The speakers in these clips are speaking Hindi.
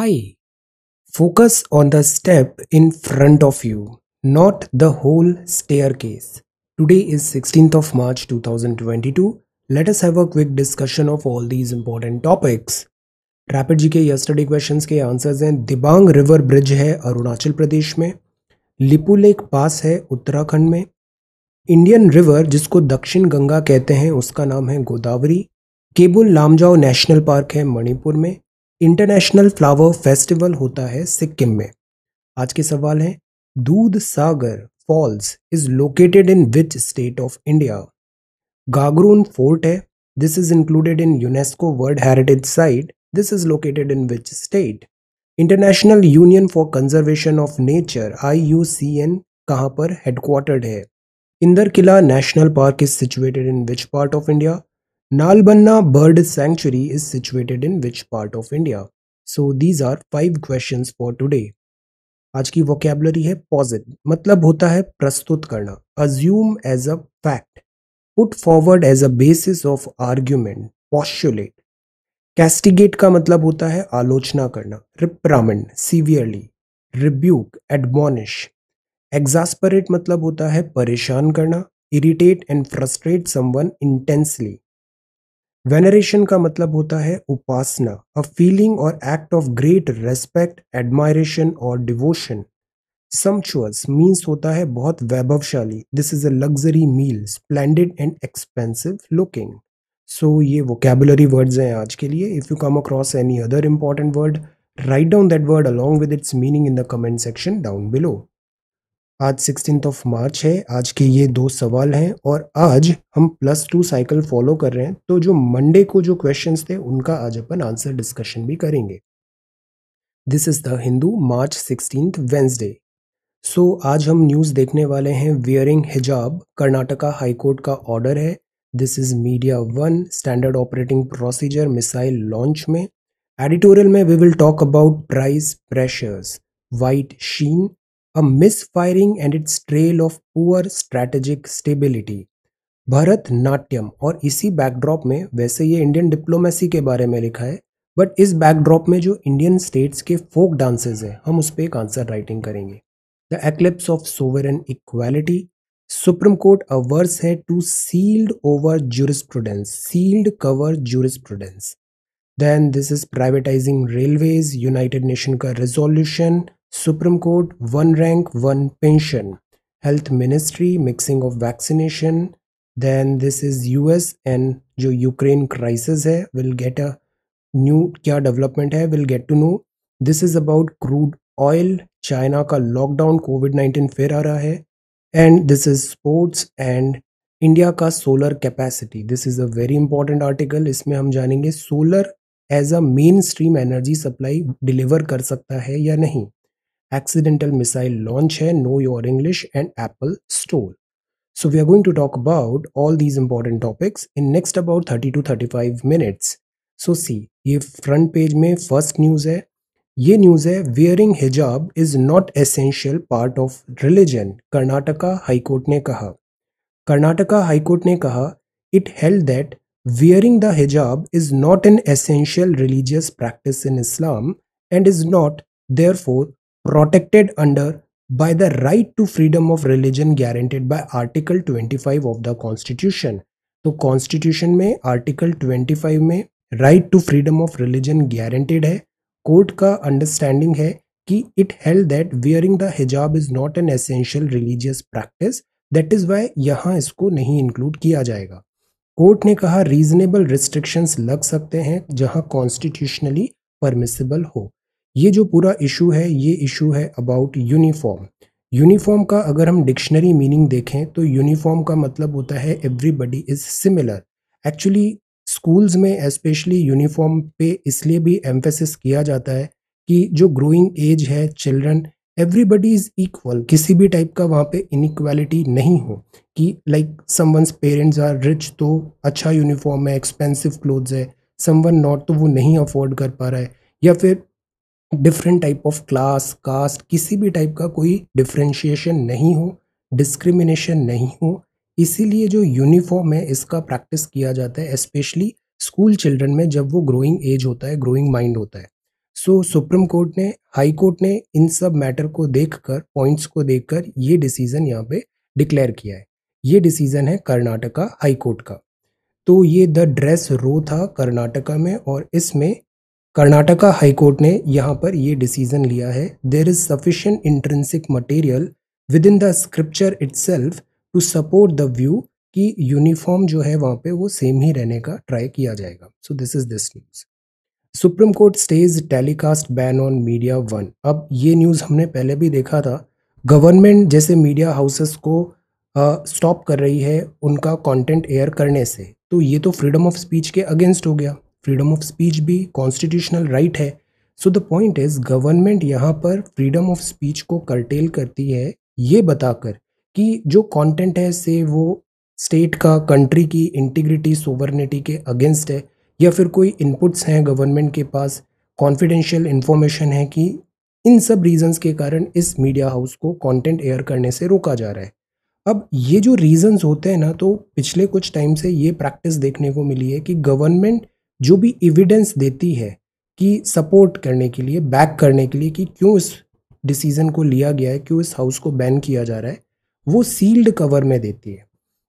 eye. Focus on the step in front of you, not the whole staircase. Today is 16th of March 2022. Let us have a quick discussion of all these important topics. Rapid G K yesterday questions के आंसर्स हैं दिबांग रिवर ब्रिज है अरुणाचल प्रदेश में लिपू लेक पास है उत्तराखंड में इंडियन रिवर जिसको दक्षिण गंगा कहते हैं उसका नाम है गोदावरी केबुल लामजाओ नेशनल पार्क है मणिपुर में इंटरनेशनल फ्लावर फेस्टिवल होता है सिक्किम में आज के सवाल हैं Dudhsagar Falls is located in which state of India Gagron Fort है this is included in UNESCO World Heritage Site this is located in which state International Union for Conservation of Nature I U C N कहाँ पर हेडक्वार्टर्ड है इंदर किला National Park is situated in which part of India Nalbanna Bird Sanctuary is situated in which part of India? So these are five questions for today. आज की वोकेबलरी है पॉजिट मतलब होता है प्रस्तुत करना assume as a fact put forward as a basis of argument postulate castigate का मतलब होता है आलोचना करना reprimand severely rebuke admonish exasperate मतलब होता है परेशान करना irritate and frustrate someone intensely veneration का मतलब होता है उपासना अ फीलिंग और act of great respect admiration और डिवोशन समचुअस मीन्स होता है बहुत वैभवशाली this is a luxury meal splendid and expensive looking सो ये वोकेबुलरी वर्ड्स हैं आज के लिए if you come across any other important word write down that word along with its meaning in the comment section down below आज सिक्सटीन ऑफ मार्च है आज के ये दो सवाल हैं और आज हम प्लस टू साइकिल फॉलो कर रहे हैं तो जो मंडे को जो क्वेश्चन थे उनका आज अपन आंसर डिस्कशन भी करेंगे this is the Hindu March sixteen Wednesday so आज हम न्यूज़ देखने वाले हैं वियरिंग हिजाब कर्नाटका हाईकोर्ट का ऑर्डर है this is Media One standard operating procedure missile launch में एडिटोरियल में we will talk about price pressures white sheen a misfiring and its trail of poor strategic stability Bharatanatyam और इसी बैकड्रॉप में वैसे ये इंडियन डिप्लोमेसी के बारे में लिखा है बट इस बैकड्रॉप में जो इंडियन स्टेट्स के फोक डांसेस हैं हम उस पर एक आंसर राइटिंग करेंगे the eclipse of sovereign equality Supreme court ours है to sealed over jurisprudence sealed cover jurisprudence then this is privatising railways United Nation का resolution Supreme Court one rank one pension health ministry mixing of vaccination then this is US and जो यूक्रेन क्राइसिस है विल गेट अ न्यू क्या डेवलपमेंट है will get to know this is about crude oil China का लॉकडाउन कोविड नाइन्टीन फिर आ रहा है and this is sports and India का solar capacity this is a very important article इसमें हम जानेंगे solar as a mainstream energy supply deliver कर सकता है या नहीं accidental missile launch hai know your english and apple store so we are going to talk about all these important topics in next about 30 to 35 minutes so see if front page में first news है ये news है wearing hijab is not essential part of religion Court ne kaha. Karnataka High Court ne kaha it held that wearing the hijab is not an essential religious practice in Islam and is not, therefore, protected under by the right to freedom of religion guaranteed by article 25 of the constitution तो कॉन्स्टिट्यूशन में आर्टिकल 25 में right to freedom of religion guaranteed है कोर्ट का अंडरस्टैंडिंग है कि it held that wearing the hijab is not an essential religious practice that is why यहाँ इसको नहीं इंक्लूड किया जाएगा कोर्ट ने कहा रीजनेबल रिस्ट्रिक्शंस लग सकते हैं जहां कॉन्स्टिट्यूशनली परमिसिबल हो ये जो पूरा इशू है ये इशू है अबाउट यूनिफॉर्म यूनिफॉर्म का अगर हम डिक्शनरी मीनिंग देखें तो यूनिफॉर्म का मतलब होता है everybody is similar actually schools में स्पेशली यूनिफॉर्म पे इसलिए भी एम्फेसिस किया जाता है कि जो ग्रोइंग एज है चिल्ड्रन एवरीबडी इज़ इक्वल किसी भी टाइप का वहाँ पे इनक्वालिटी नहीं हो कि like someone's parents are rich तो अच्छा यूनिफॉर्म है एक्सपेंसिव क्लोथ्स है समवन नॉट तो वो नहीं अफोर्ड कर पा रहा है या फिर different type of class caste किसी भी टाइप का कोई डिफ्रेंशिएशन नहीं हो डिस्क्रिमिनेशन नहीं हो इसीलिए जो यूनिफॉर्म है इसका प्रैक्टिस किया जाता है स्पेशली स्कूल चिल्ड्रन में जब वो ग्रोइंग एज होता है ग्रोइंग माइंड होता है सो सुप्रीम कोर्ट ने हाई कोर्ट ने इन सब मैटर को देखकर पॉइंट्स को देखकर ये डिसीज़न यहाँ पे डिक्लेयर किया है ये डिसीज़न है कर्नाटका हाई कोर्ट का तो ये द ड्रेस रो था कर्नाटका में और इसमें कर्नाटका हाईकोर्ट ने यहाँ पर ये डिसीजन लिया है there is sufficient intrinsic material within the scripture self to support the view कि यूनिफॉर्म जो है वहाँ पे वो सेम ही रहने का ट्राई किया जाएगा so this is this news Supreme Court stays telecast ban on Media One अब ये न्यूज़ हमने पहले भी देखा था गवर्नमेंट जैसे मीडिया हाउसेस को स्टॉप कर रही है उनका कंटेंट एयर करने से तो ये तो फ्रीडम ऑफ स्पीच के अगेंस्ट हो गया फ्रीडम ऑफ स्पीच भी कॉन्स्टिट्यूशनल राइट है so the point is government यहाँ पर फ्रीडम ऑफ स्पीच को करटेल करती है ये बताकर कि जो कंटेंट है से वो स्टेट का कंट्री की इंटीग्रिटी सोवर्निटी के अगेंस्ट है या फिर कोई इनपुट्स हैं गवर्नमेंट के पास कॉन्फिडेंशियल इन्फॉर्मेशन है कि इन सब रीजंस के कारण इस मीडिया हाउस को कंटेंट एयर करने से रोका जा रहा है अब ये जो रीजंस होते हैं ना तो पिछले कुछ टाइम से ये प्रैक्टिस देखने को मिली है कि गवर्नमेंट जो भी एविडेंस देती है कि सपोर्ट करने के लिए बैक करने के लिए कि क्यों इस डिसीज़न को लिया गया है क्यों इस हाउस को बैन किया जा रहा है वो सील्ड कवर में देती है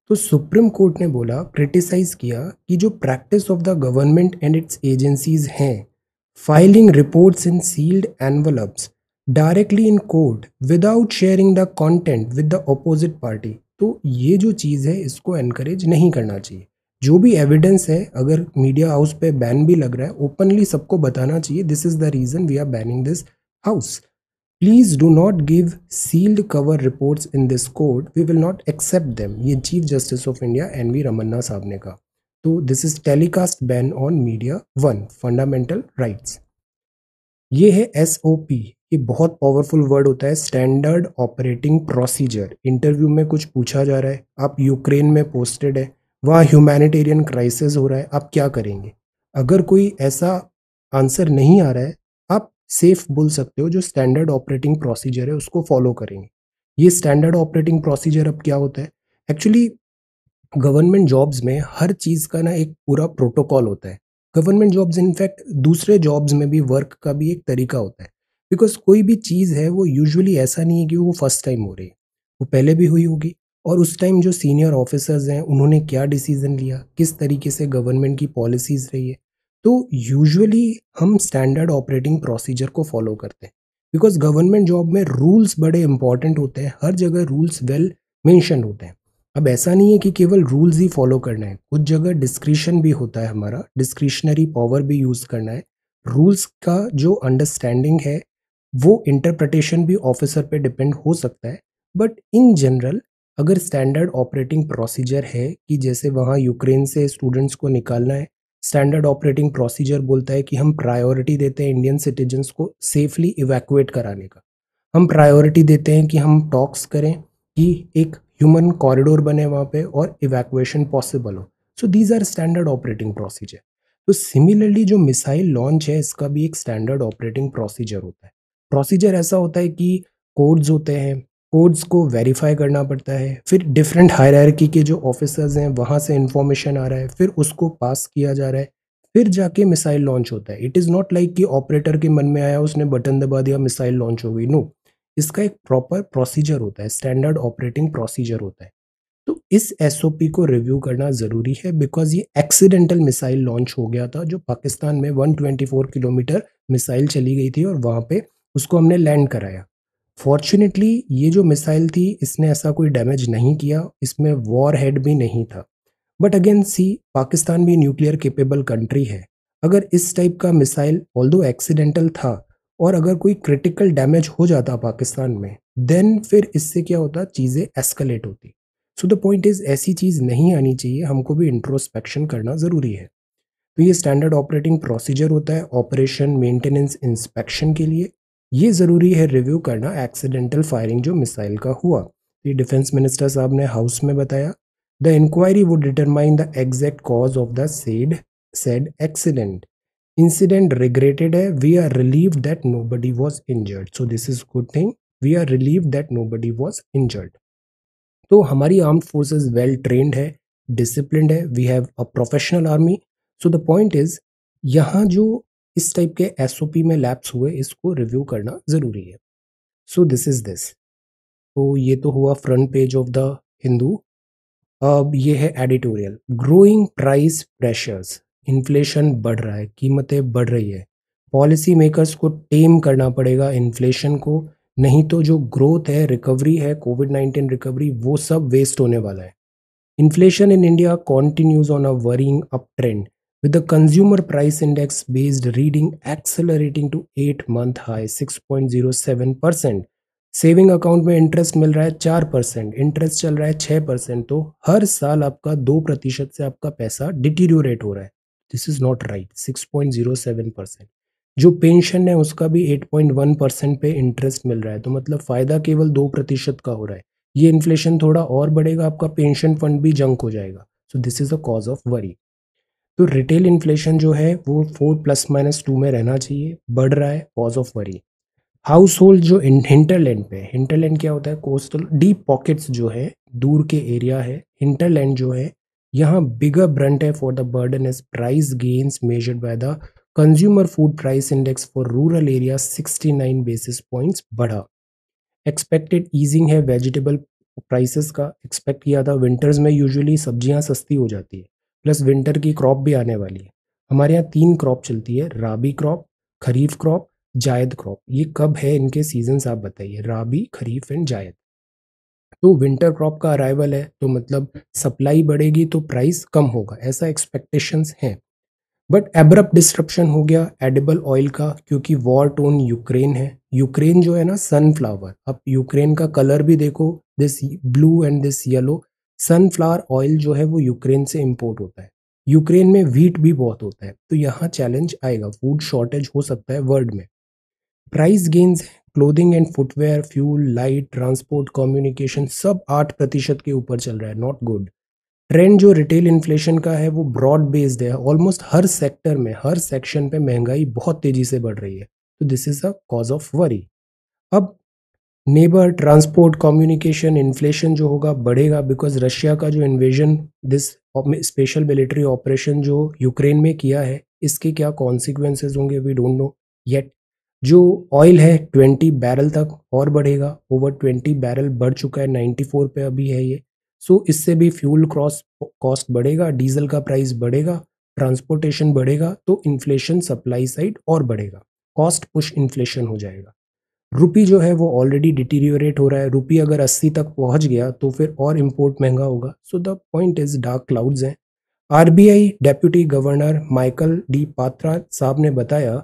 तो सुप्रीम कोर्ट ने बोला क्रिटिसाइज़ किया कि जो practice of the government and its agencies हैं filing reports in sealed envelopes directly in court without sharing the content with the opposite party तो ये जो चीज़ है इसको एनकरेज नहीं करना चाहिए जो भी एविडेंस है अगर मीडिया हाउस पे बैन भी लग रहा है ओपनली सबको बताना चाहिए this is the reason we are banning this house please do not give sealed cover reports in this court we will not accept them ये chief justice of India N V Ramana साहब ने कहा तो this is telecast ban on Media One fundamental rights ये है एस ओ पी ये बहुत पावरफुल वर्ड होता है स्टैंडर्ड ऑपरेटिंग प्रोसीजर इंटरव्यू में कुछ पूछा जा रहा है आप यूक्रेन में पोस्टेड है वहाँ ह्यूमैनिटेरियन क्राइसिस हो रहा है आप क्या करेंगे अगर कोई ऐसा आंसर नहीं आ रहा है आप सेफ बोल सकते हो जो स्टैंडर्ड ऑपरेटिंग प्रोसीजर है उसको फॉलो करेंगे ये स्टैंडर्ड ऑपरेटिंग प्रोसीजर अब क्या होता है एक्चुअली गवर्नमेंट जॉब्स में हर चीज़ का ना एक पूरा प्रोटोकॉल होता है गवर्नमेंट जॉब्स इनफैक्ट दूसरे जॉब्स में भी वर्क का भी एक तरीका होता है बिकॉज कोई भी चीज़ है वो यूजुअली ऐसा नहीं है कि वो फर्स्ट टाइम हो रही है वो पहले भी हुई होगी और उस टाइम जो सीनियर ऑफिसर्स हैं उन्होंने क्या डिसीज़न लिया किस तरीके से गवर्नमेंट की पॉलिसीज़ रही है तो यूजुअली हम स्टैंडर्ड ऑपरेटिंग प्रोसीजर को फॉलो करते हैं बिकॉज गवर्नमेंट जॉब में रूल्स बड़े इंपॉर्टेंट होते हैं हर जगह रूल्स वेल मैंशन होते हैं अब ऐसा नहीं है कि केवल रूल्स ही फॉलो करना है कुछ जगह डिस्क्रिशन भी होता है हमारा डिस्क्रिशनरी पावर भी यूज़ करना है रूल्स का जो अंडरस्टैंडिंग है वो इंटरप्रटेशन भी ऑफिसर पे डिपेंड हो सकता है बट इन जनरल अगर स्टैंडर्ड ऑपरेटिंग प्रोसीजर है कि जैसे वहाँ यूक्रेन से स्टूडेंट्स को निकालना है स्टैंडर्ड ऑपरेटिंग प्रोसीजर बोलता है कि हम प्रायोरिटी देते हैं इंडियन सिटीजन्स को सेफली इवैक्यूएट कराने का हम प्रायोरिटी देते हैं कि हम टॉक्स करें कि एक ह्यूमन कॉरिडोर बने वहाँ पे और इवैक्यूएशन पॉसिबल हो so these are standard operating procedure तो सिमिलरली जो मिसाइल लॉन्च है इसका भी एक स्टैंडर्ड ऑपरेटिंग प्रोसीजर होता है प्रोसीजर ऐसा होता है कि कोड्स होते हैं कोड्स को वेरीफाई करना पड़ता है फिर डिफरेंट हायरार्की के जो ऑफिसर्स हैं वहाँ से इंफॉर्मेशन आ रहा है फिर उसको पास किया जा रहा है फिर जाके मिसाइल लॉन्च होता है इट इज़ नॉट लाइक कि ऑपरेटर के मन में आया उसने बटन दबा दिया मिसाइल लॉन्च हो गई नो no. इसका एक प्रॉपर प्रोसीजर होता है स्टैंडर्ड ऑपरेटिंग प्रोसीजर होता है तो इस एस को रिव्यू करना ज़रूरी है बिकॉज ये एक्सीडेंटल मिसाइल लॉन्च हो गया था जो पाकिस्तान में 124 किलोमीटर मिसाइल चली गई थी और वहाँ पे उसको हमने लैंड कराया फॉर्चुनेटली ये जो मिसाइल थी इसने ऐसा कोई डैमेज नहीं किया इसमें वॉर हेड भी नहीं था बट अगेन सी पाकिस्तान भी न्यूक्लियर केपेबल कंट्री है अगर इस टाइप का मिसाइल ऑल एक्सीडेंटल था और अगर कोई क्रिटिकल डैमेज हो जाता पाकिस्तान में देन फिर इससे क्या होता चीज़ें एस्कलेट होती सो द पॉइंट इज़ ऐसी चीज़ नहीं आनी चाहिए हमको भी इंट्रोस्पेक्शन करना ज़रूरी है तो ये स्टैंडर्ड ऑपरेटिंग प्रोसीजर होता है ऑपरेशन मेंटेनेंस इंस्पेक्शन के लिए ये ज़रूरी है रिव्यू करना एक्सीडेंटल फायरिंग जो मिसाइल का हुआ ये डिफेंस मिनिस्टर साहब ने हाउस में बताया the inquiry would determine the exact cause of the said said accident incident regretted है we are relieve that nobody was injured so this is good thing we are relieve that nobody was injured तो हमारी आर्म फोर्सेज वेल ट्रेंड है डिसिप्लिन है we have a professional army so the point is यहाँ जो इस टाइप के एस में लैप्स हुए इसको रिव्यू करना ज़रूरी है सो दिस इज़ दिस तो ये तो हुआ front page of the Hindu अब ये है editorial growing price pressures inflation बढ़ रहा है कीमतें बढ़ रही है पॉलिसी मेकर्स को टेम करना पड़ेगा इन्फ्लेशन को नहीं तो जो ग्रोथ है रिकवरी है कोविड नाइन्टीन रिकवरी वो सब वेस्ट होने वाला है inflation in India continues on a worrying up trend with the consumer price index based reading accelerating to 8 month high 6.07%. Saving account में इंटरेस्ट मिल रहा है चार परसेंट इंटरेस्ट चल रहा है छह परसेंट तो हर साल आपका दो प्रतिशत से आपका पैसा डिटीरियोरेट हो रहा है this is not right six point zero seven percent जो पेंशन है उसका भी एट पॉइंट वन परसेंट पे इंटरेस्ट मिल रहा है तो मतलब फ़ायदा केवल दो प्रतिशत का हो रहा है ये इन्फ्लेशन थोड़ा और बढ़ेगा आपका पेंशन फंड भी जंक हो जाएगा so this is a cause of worry तो रिटेल इन्फ्लेशन जो है वो फोर प्लस माइनस टू में रहना चाहिए बढ़ रहा है cause of worry household जो हिंटरलैंड पे हिंटरलैंड क्या होता है कोस्टल डीप पॉकेट्स जो है दूर के एरिया है हिंटरलैंड जो है यहाँ बिगर ब्रंट है for the burden as price gains measured by the consumer food price index for rural area 69 basis points बढ़ा एक्सपेक्टेड ईजिंग है वेजिटेबल प्राइसेस का एक्सपेक्ट किया था विंटर्स में यूजुअली सब्जियां सस्ती हो जाती है प्लस विंटर की क्रॉप भी आने वाली है हमारे यहाँ तीन क्रॉप चलती है rabi crop kharif crop zaid crop ये कब है इनके सीजन आप बताइए राबी खरीफ एंड जायद तो विंटर क्रॉप का अराइवल है तो मतलब सप्लाई बढ़ेगी तो प्राइस कम होगा ऐसा एक्सपेक्टेशंस हैं बट एब्रप डिस्ट्रप्शन हो गया एडिबल ऑयल का क्योंकि वॉर टोन यूक्रेन है यूक्रेन जो है ना सनफ्लावर अब यूक्रेन का कलर भी देखो this blue and this yellow sunflower oil जो है वो यूक्रेन से इम्पोर्ट होता है यूक्रेन में व्हीट भी बहुत होता है तो यहाँ चैलेंज आएगा फूड शॉर्टेज हो सकता है वर्ल्ड में price gains clothing and footwear fuel light transport communication सब आठ प्रतिशत के ऊपर चल रहा है नॉट गुड ट्रेंड जो रिटेल इन्फ्लेशन का है वो ब्रॉड बेस्ड है ऑलमोस्ट हर सेक्टर में हर सेक्शन पे महंगाई बहुत तेज़ी से बढ़ रही है तो this is a cause of worry अब नेबर ट्रांसपोर्ट कम्युनिकेशन इन्फ्लेशन जो होगा बढ़ेगा बिकॉज रशिया का जो invasion this special military operation जो यूक्रेन में किया है इसके क्या कॉन्सिक्वेंसेज होंगे वी डोंट नो येट जो ऑयल है ट्वेंटी बैरल तक और बढ़ेगा ओवर ट्वेंटी बैरल बढ़ चुका है नाइन्टी फोर पे अभी है ये सो so, इससे भी फ्यूल क्रॉस कॉस्ट बढ़ेगा डीजल का प्राइस बढ़ेगा ट्रांसपोर्टेशन बढ़ेगा तो इन्फ्लेशन सप्लाई साइड और बढ़ेगा कॉस्ट पुश इन्फ्लेशन हो जाएगा रुपी जो है वो ऑलरेडी डिटीरियोरेट हो रहा है रुपी अगर 80 तक पहुंच गया तो फिर और इम्पोर्ट महंगा होगा so the point is dark clouds हैं RBI deputy governor Michael D Patra साहब ने बताया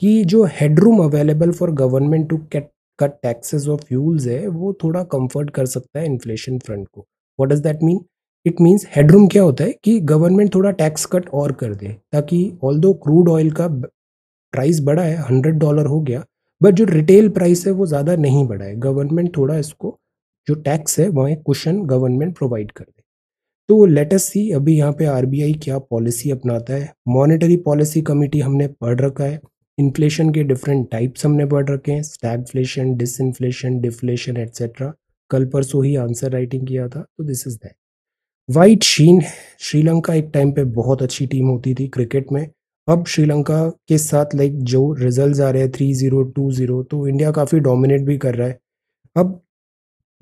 कि जो headroom available for government to cut cut taxes और फ्यूल्स है वो थोड़ा कंफर्ट कर सकता है इन्फ्लेशन फ्रंट को what does that mean it means headroom क्या होता है कि गवर्नमेंट थोड़ा टैक्स कट और कर दे ताकि ऑल दो क्रूड ऑयल का प्राइस बढ़ा है हंड्रेड डॉलर हो गया बट जो रिटेल प्राइस है वो ज़्यादा नहीं बढ़ा है गवर्नमेंट थोड़ा इसको जो टैक्स है वहाँ क्वेश्चन गवर्नमेंट प्रोवाइड कर दे तो लेटेस्ट सी अभी यहाँ पे आरबीआई क्या पॉलिसी अपनाता है मॉनेटरी पॉलिसी कमिटी हमने पढ़ रखा है इन्फ्लेशन के डिफरेंट टाइप्स हमने पढ़ रखे हैं स्टैगफ्लेशन डिसइन्फ्लेशन डिफ्लेशन एट्सेट्रा कल परसों ही आंसर राइटिंग किया था तो this is that white sheen Sri Lanka एक टाइम पे बहुत अच्छी टीम होती थी क्रिकेट में अब श्रीलंका के साथ लाइक जो रिजल्ट आ रहे हैं थ्री ज़ीरो टू ज़ीरो तो इंडिया काफ़ी डोमिनेट भी कर रहा है अब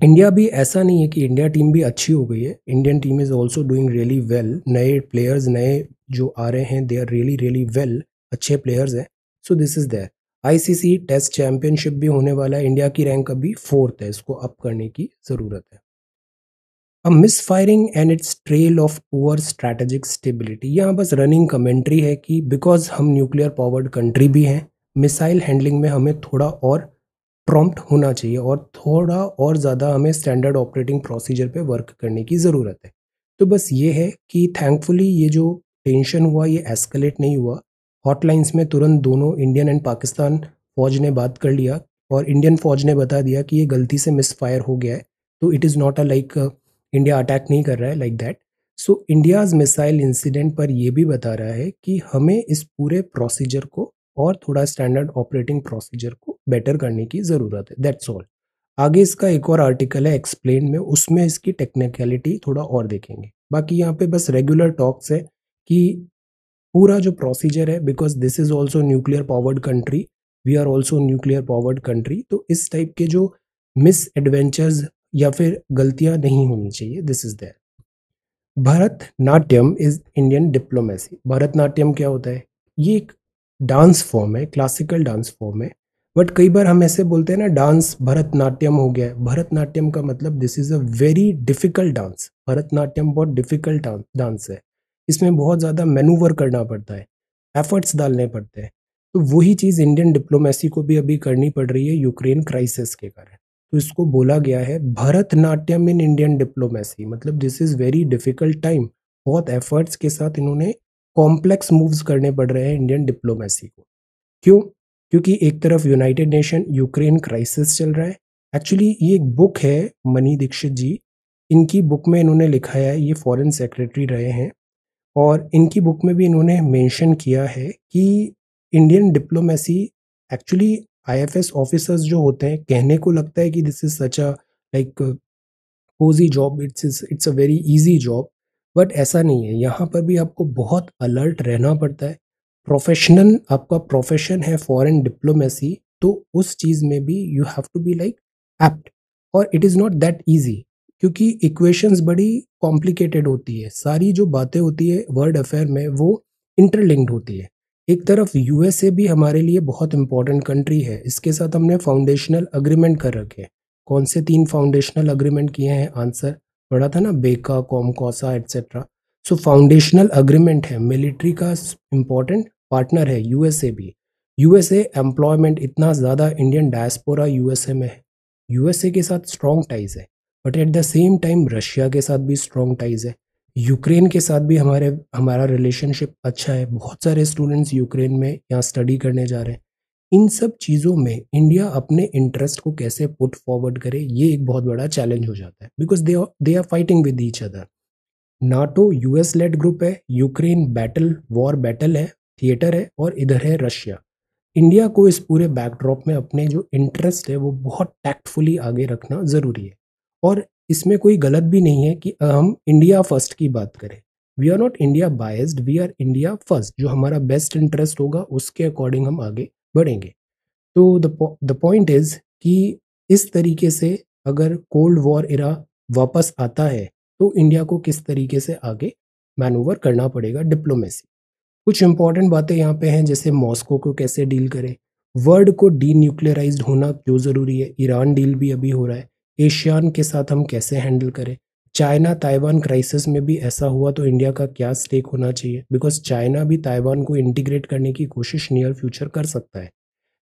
इंडिया भी ऐसा नहीं है कि इंडिया टीम भी अच्छी हो गई है Indian team is also doing really well नए प्लेयर्स नए जो आ रहे हैं they are really really well अच्छे प्लेयर्स हैं so this is their ICC test championship भी होने वाला है इंडिया की रैंक अभी फोर्थ है इसको अप करने की ज़रूरत है a misfiring and it's trail of poor strategic stability यहाँ बस रनिंग कमेंट्री है कि बिकॉज हम न्यूक्लियर पावर्ड कंट्री भी हैं मिसाइल हैंडलिंग में हमें थोड़ा और प्रॉम्प्ट होना चाहिए और थोड़ा और ज़्यादा हमें स्टैंडर्ड ऑपरेटिंग प्रोसीजर पे वर्क करने की ज़रूरत है तो बस ये है कि थैंकफुली ये जो टेंशन हुआ ये एस्केलेट नहीं हुआ हॉटलाइंस में तुरंत दोनों इंडियन एंड पाकिस्तान फ़ौज ने बात कर लिया और इंडियन फ़ौज ने बता दिया कि ये गलती से मिस फायर हो गया है तो it is not a like India attack नहीं कर रहा है like that so India's missile incident पर यह भी बता रहा है कि हमें इस पूरे प्रोसीजर को और थोड़ा स्टैंडर्ड ऑपरेटिंग प्रोसीजर को बेटर करने की ज़रूरत है दैट्स ऑल आगे इसका एक और आर्टिकल है एक्सप्लेन में उसमें इसकी टेक्निकलिटी थोड़ा और देखेंगे बाकी यहाँ पे बस रेगुलर टॉक्स है कि पूरा जो प्रोसीजर है because this is also nuclear powered country we are also nuclear powered country तो इस टाइप के जो मिस एडवेंचर्स या फिर गलतियां नहीं होनी चाहिए this is their Bharatanatyam natyam is Indian diplomacy Bharatanatyam क्या होता है ये एक डांस फॉर्म है क्लासिकल डांस फॉर्म है बट कई बार हम ऐसे बोलते हैं ना डांस भरतनाट्यम हो गया है भरतनाट्यम का मतलब this is a very difficult dance Bharatanatyam बहुत डिफ़िकल्ट डांस है इसमें बहुत ज़्यादा मैनूवर करना पड़ता है एफर्ट्स डालने पड़ते हैं तो वही चीज़ इंडियन डिप्लोमेसी को भी अभी करनी पड़ रही है यूक्रेन क्राइसिस के कारण तो इसको बोला गया है भरतनाट्यम इन इंडियन डिप्लोमेसी मतलब this is very difficult time बहुत एफर्ट्स के साथ इन्होंने कॉम्प्लेक्स मूव्स करने पड़ रहे हैं इंडियन डिप्लोमेसी को क्यों क्योंकि एक तरफ यूनाइटेड नेशन यूक्रेन क्राइसिस चल रहा है एक्चुअली ये एक बुक है मनी दीक्षित जी इनकी बुक में इन्होंने लिखा है ये फॉरेन सेक्रेटरी रहे हैं और इनकी बुक में भी इन्होंने मेंशन किया है कि Indian diplomacy actually IFS officers जो होते हैं कहने को लगता है कि this is such a like cozy job it's is it's a very easy job but ऐसा नहीं है यहाँ पर भी आपको बहुत अलर्ट रहना पड़ता है प्रोफेशनल आपका प्रोफेशन है फॉरेन डिप्लोमेसी तो उस चीज़ में भी you have to be like apt और it is not that easy क्योंकि इक्वेशंस बड़ी कॉम्प्लिकेटेड होती है सारी जो बातें होती है वर्ल्ड अफेयर में वो इंटरलिंक्ड होती है एक तरफ यूएसए भी हमारे लिए बहुत इंपॉर्टेंट कंट्री है इसके साथ हमने फाउंडेशनल अग्रीमेंट कर रखे हैं कौन से तीन फाउंडेशनल अग्रीमेंट किए हैं आंसर पढ़ा था ना BECA COMCASA etcetera so foundational agreement है मिलिट्री का इंपॉर्टेंट पार्टनर है यूएसए भी यूएसए एम्प्लॉयमेंट इतना ज़्यादा इंडियन डायस्पोरा यूएसए में है यूएसए के साथ स्ट्रॉन्ग टाइज है but at the same time Russia के साथ भी स्ट्रॉन्ग टाइज है यूक्रेन के साथ भी हमारे हमारा रिलेशनशिप अच्छा है बहुत सारे स्टूडेंट्स यूक्रेन में यहाँ स्टडी करने जा रहे हैं इन सब चीज़ों में इंडिया अपने इंटरेस्ट को कैसे पुट फॉरवर्ड करे ये एक बहुत बड़ा चैलेंज हो जाता है because they they are fighting with each other NATO US led group है यूक्रेन बैटल वॉर बैटल है थिएटर है और इधर है रशिया इंडिया को इस पूरे बैकड्रॉप में अपने जो इंटरेस्ट है वो बहुत टैक्टफुली आगे रखना ज़रूरी है और इसमें कोई गलत भी नहीं है कि हम इंडिया फर्स्ट की बात करें we are not India biased we are India first जो हमारा बेस्ट इंटरेस्ट होगा उसके अकॉर्डिंग हम आगे बढ़ेंगे तो द पॉइंट इज कि इस तरीके से अगर कोल्ड वॉर इरा वापस आता है तो इंडिया को किस तरीके से आगे मैनूवर करना पड़ेगा डिप्लोमेसी कुछ इंपॉर्टेंट बातें यहाँ पे हैं जैसे मॉस्को को कैसे डील करें वर्ल्ड को डी न्यूक्लियराइज होना क्यों ज़रूरी है ईरान डील भी अभी हो रहा है एशियान के साथ हम कैसे हैंडल करें चाइना ताइवान क्राइसिस में भी ऐसा हुआ तो इंडिया का क्या स्टेक होना चाहिए बिकॉज चाइना भी ताइवान को इंटीग्रेट करने की कोशिश नियर फ्यूचर कर सकता है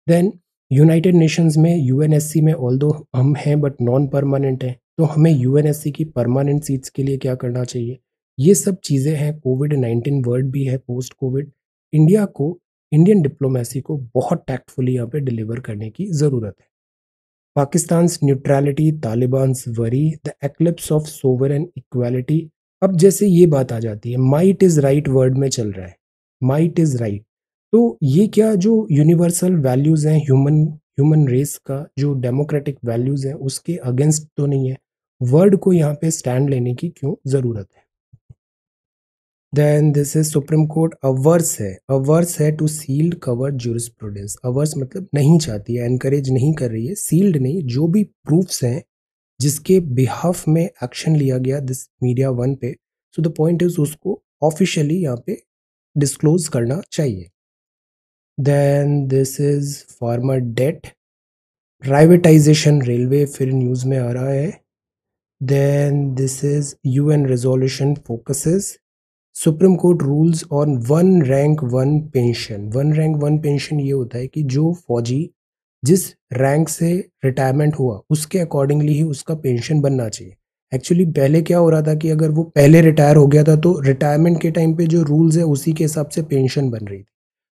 देन यूनाइटेड नेशंस में यूएनएससी में ऑल हम हैं बट नॉन परमानेंट हैं तो हमें यूएनएससी की परमानेंट सीट्स के लिए क्या करना चाहिए ये सब चीज़ें हैं कोविड नाइन्टीन वर्ल्ड भी है पोस्ट कोविड इंडिया को इंडियन डिप्लोमेसी को बहुत टैक्टफुली यहाँ पे डिलीवर करने की ज़रूरत है Pakistan's neutrality Taliban's worry the eclipse of sovereign and equality अब जैसे ये बात आ जाती है माइट इज़ राइट वर्ड में चल रहा है माइट इज़ राइट तो ये क्या जो यूनिवर्सल वैल्यूज़ हैं ह्यूमन ह्यूमन रेस का जो डेमोक्रेटिक वैल्यूज़ हैं उसके अगेंस्ट तो नहीं है वर्ड को यहाँ पे स्टैंड लेने की क्यों ज़रूरत है then this is supreme court ours है अवर्स है to sealed cover jurisprudence ours मतलब नहीं चाहती है एनकरेज नहीं कर रही है सील्ड नहीं जो भी प्रूफ्स हैं जिसके बिहाफ में एक्शन लिया गया दिस मीडिया वन पे सो द पॉइंट इज उसको ऑफिशियली यहाँ पे डिस्क्लोज करना चाहिए then this is farmer debt privatization railway फिर न्यूज़ में आ रहा है then this is U N resolution focuses supreme court rules on one rank one pension one rank one pension ये होता है कि जो फौजी जिस रैंक से रिटायरमेंट हुआ उसके अकॉर्डिंगली ही उसका पेंशन बनना चाहिए एक्चुअली पहले क्या हो रहा था कि अगर वो पहले रिटायर हो गया था तो रिटायरमेंट के टाइम पे जो रूल्स है उसी के हिसाब से पेंशन बन रही थी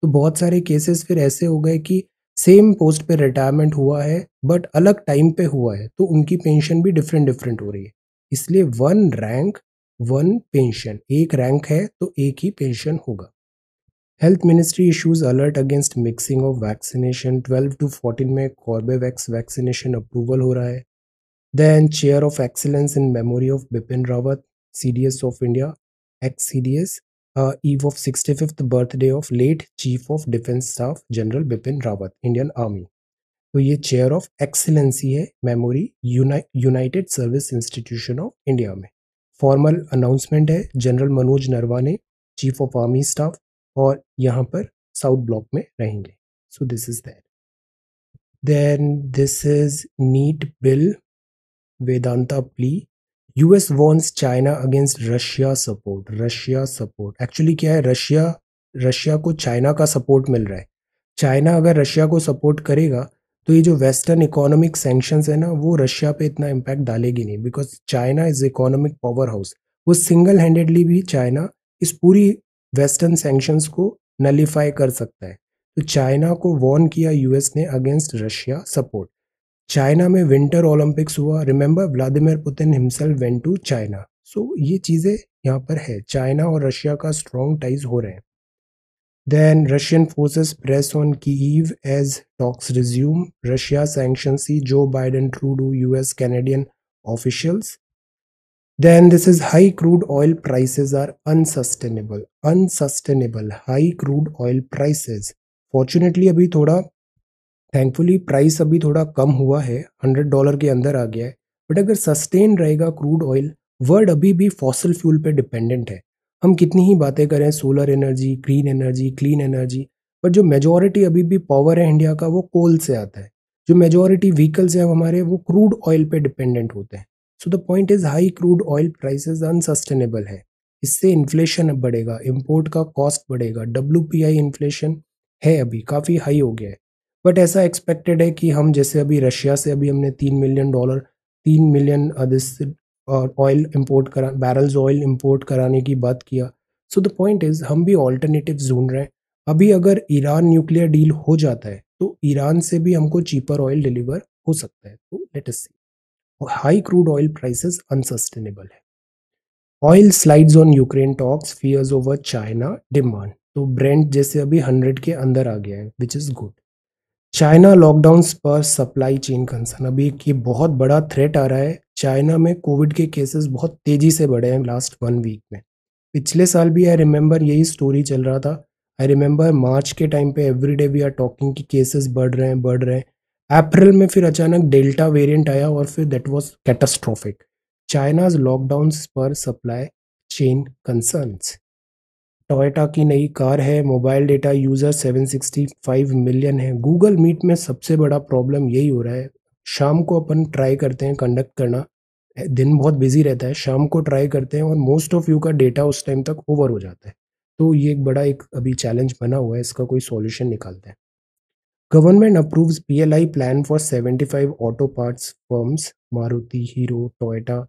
तो बहुत सारे केसेस फिर ऐसे हो गए कि सेम पोस्ट पे रिटायरमेंट हुआ है बट अलग टाइम पे हुआ है तो उनकी पेंशन भी डिफरेंट डिफरेंट हो रही है इसलिए वन रैंक वन पेंशन एक रैंक है तो एक ही पेंशन होगा health ministry issues alert against mixing of vaccination 12 to 14 में कॉर्बेवैक्स वैक्सीनेशन अप्रूवल हो रहा है then chair of excellence in memory of Bipin Rawat CDS of India ex CDS eve of 65th birthday of late chief of defence staff general Bipin Rawat Indian army तो ये चेयर ऑफ एक्सीलेंसी है memory United Service Institution of India में फॉर्मल अनाउंसमेंट है जनरल मनोज नरवा ने चीफ ऑफ आर्मी स्टाफ और यहाँ पर साउथ ब्लॉक में रहेंगे so this is that this is NEET bill Vedanta plea U S warns China against Russia support Russia support actually क्या है रशिया रशिया को चाइना का सपोर्ट मिल रहा है चाइना अगर रशिया को सपोर्ट करेगा तो ये जो वेस्टर्न इकोनॉमिक सेंक्शन है ना वो रशिया पे इतना इम्पैक्ट डालेगी नहीं because China is economic powerhouse वो सिंगल हैंडेडली भी चाइना इस पूरी वेस्टर्न सेंक्शंस को नलीफाई कर सकता है तो चाइना को वॉर्न किया यूएस ने अगेंस्ट रशिया सपोर्ट चाइना में विंटर ओलंपिक्स हुआ remember Vladimir Putin himself went to China so ये चीज़ें यहाँ पर है चाइना और रशिया का स्ट्रॉन्ग टाइज हो रहे हैं Then Russian forces press on Kyiv as talks resume. Russia sanctions Joe Biden true to US Canadian officials. Then this is high crude oil prices are unsustainable. Unsustainable high crude oil prices. Fortunately अभी थोड़ा thankfully price अभी थोड़ा कम हुआ है 100 डॉलर के अंदर आ गया है बट अगर सस्टेन रहेगा क्रूड ऑयल वर्ल्ड अभी भी फॉसल फ्यूल पे डिपेंडेंट है हम कितनी ही बातें करें solar energy green energy clean energy but जो मेजोरिटी अभी भी पावर है इंडिया का वो कोल से आता है जो मेजोरिटी व्हीकल्स हैं हमारे वो क्रूड ऑयल पे डिपेंडेंट होते हैं so the point is high crude oil prices unsustainable है इससे इन्फ्लेशन बढ़ेगा इम्पोर्ट का कॉस्ट बढ़ेगा डब्ल्यू पी आई इन्फ्लेशन है अभी काफ़ी हाई हो गया है बट ऐसा एक्सपेक्टेड है कि हम जैसे अभी रशिया से अभी हमने तीन मिलियन डॉलर तीन मिलियन ऑयल इम्पोर्ट करा बैरल्स ऑयल इम्पोर्ट कराने की बात किया सो द पॉइंट इज़ हम भी ऑल्टरनेटिव ढूंढ रहे हैं अभी अगर ईरान न्यूक्लियर डील हो जाता है तो ईरान से भी हमको चीपर ऑयल डिलीवर हो सकता है तो let us see high crude oil prices unsustainable है oil slides on Ukraine talks fears over China demand तो ब्रेंड जैसे अभी हंड्रेड के अंदर आ गया है which is good China lockdown पर सप्लाई चेन कंसर्न अभी एक ये बहुत बड़ा थ्रेट आ रहा है चाइना में कोविड के केसेस बहुत तेज़ी से बढ़े हैं लास्ट वन वीक में पिछले साल भी आई रिमेंबर यही स्टोरी चल रहा था आई रिमेंबर मार्च के टाइम पे every day we are talking की केसेस बढ़ रहे हैं बढ़ रहे हैं अप्रैल में फिर अचानक डेल्टा वेरिएंट आया और फिर that was catastrophic China's lockdown पर सप्लाई चेन कंसर्न्स टोयटा की नई कार है मोबाइल डेटा यूज़र 765 मिलियन है गूगल मीट में सबसे बड़ा प्रॉब्लम यही हो रहा है शाम को अपन ट्राई करते हैं कंडक्ट करना दिन बहुत बिजी रहता है शाम को ट्राई करते हैं और मोस्ट ऑफ यू का डेटा उस टाइम तक ओवर हो जाता है तो ये एक बड़ा एक अभी चैलेंज बना हुआ है इसका कोई सॉल्यूशन निकालते हैं government approves PLI plan for 75 auto parts firms Maruti Hero Toyota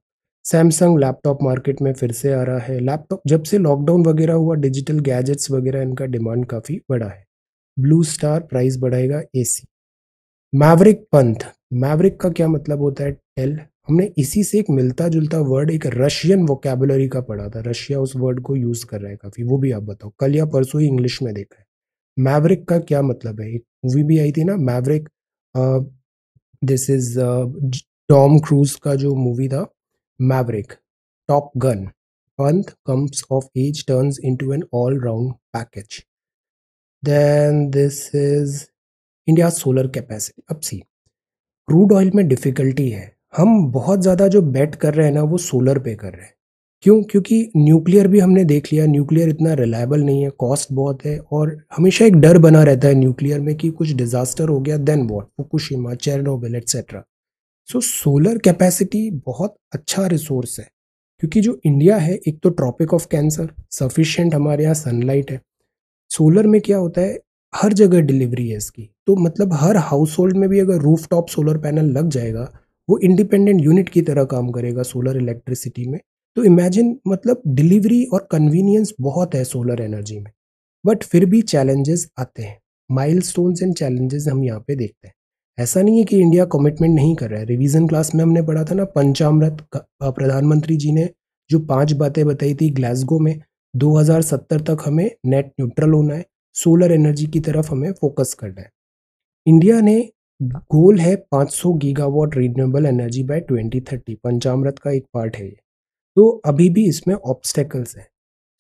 Samsung laptop market में फिर से आ रहा है लैपटॉप जब से लॉकडाउन वगैरह हुआ डिजिटल गैजेट्स वगैरह इनका डिमांड काफ़ी बड़ा है ब्लू स्टार प्राइस बढ़ाएगा एसी मैवरिक पंथ मैवरिक का क्या मतलब होता है टेल हमने इसी से एक मिलता जुलता वर्ड एक रशियन वोकेबुलरी का पढ़ा था रशिया उस वर्ड को यूज़ कर रहा है काफ़ी वो भी आप बताओ कल या परसों ही इंग्लिश में देखा है मैवरिक का क्या मतलब है एक मूवी भी आई थी ना Maverick this is Tom Cruise का जो मूवी था Maverick Top Gun Pant comes of age turns into an all round package then this is India solar capacity अब सी क्रूड ऑयल में डिफ़िकल्टी है हम बहुत ज़्यादा जो बेट कर रहे हैं ना वो सोलर पे कर रहे हैं क्यों क्योंकि न्यूक्लियर भी हमने देख लिया न्यूक्लियर इतना रिलायबल नहीं है कॉस्ट बहुत है और हमेशा एक डर बना रहता है न्यूक्लियर में कि कुछ डिज़ास्टर हो गया then what Fukushima Chernobyl etcetera so solar capacity बहुत अच्छा रिसोर्स है क्योंकि जो इंडिया है एक तो ट्रॉपिक ऑफ कैंसर सफिशेंट हमारे यहाँ सनलाइट है सोलर में क्या होता है हर जगह डिलीवरी है इसकी तो मतलब हर हाउस होल्ड में भी अगर रूफ टॉप सोलर पैनल लग जाएगा वो इंडिपेंडेंट यूनिट की तरह काम करेगा सोलर इलेक्ट्रिसिटी में तो इमेजिन मतलब डिलीवरी और कन्वीनियंस बहुत है सोलर एनर्जी में बट फिर भी चैलेंजेस आते हैं माइलस्टोन्स एंड चैलेंजेस हम यहाँ पे देखते हैं ऐसा नहीं है कि इंडिया कमिटमेंट नहीं कर रहा है रिवीजन क्लास में हमने पढ़ा था ना पंचामृत प्रधानमंत्री जी ने जो पांच बातें बताई थी ग्लासगो में 2070 तक हमें नेट न्यूट्रल होना है सोलर एनर्जी की तरफ हमें फोकस करना है इंडिया ने गोल है 500 watt reasonable energy by 2030 Panchamrit का एक पार्ट है ये तो अभी भी इसमें ऑब्स्टेकल्स हैं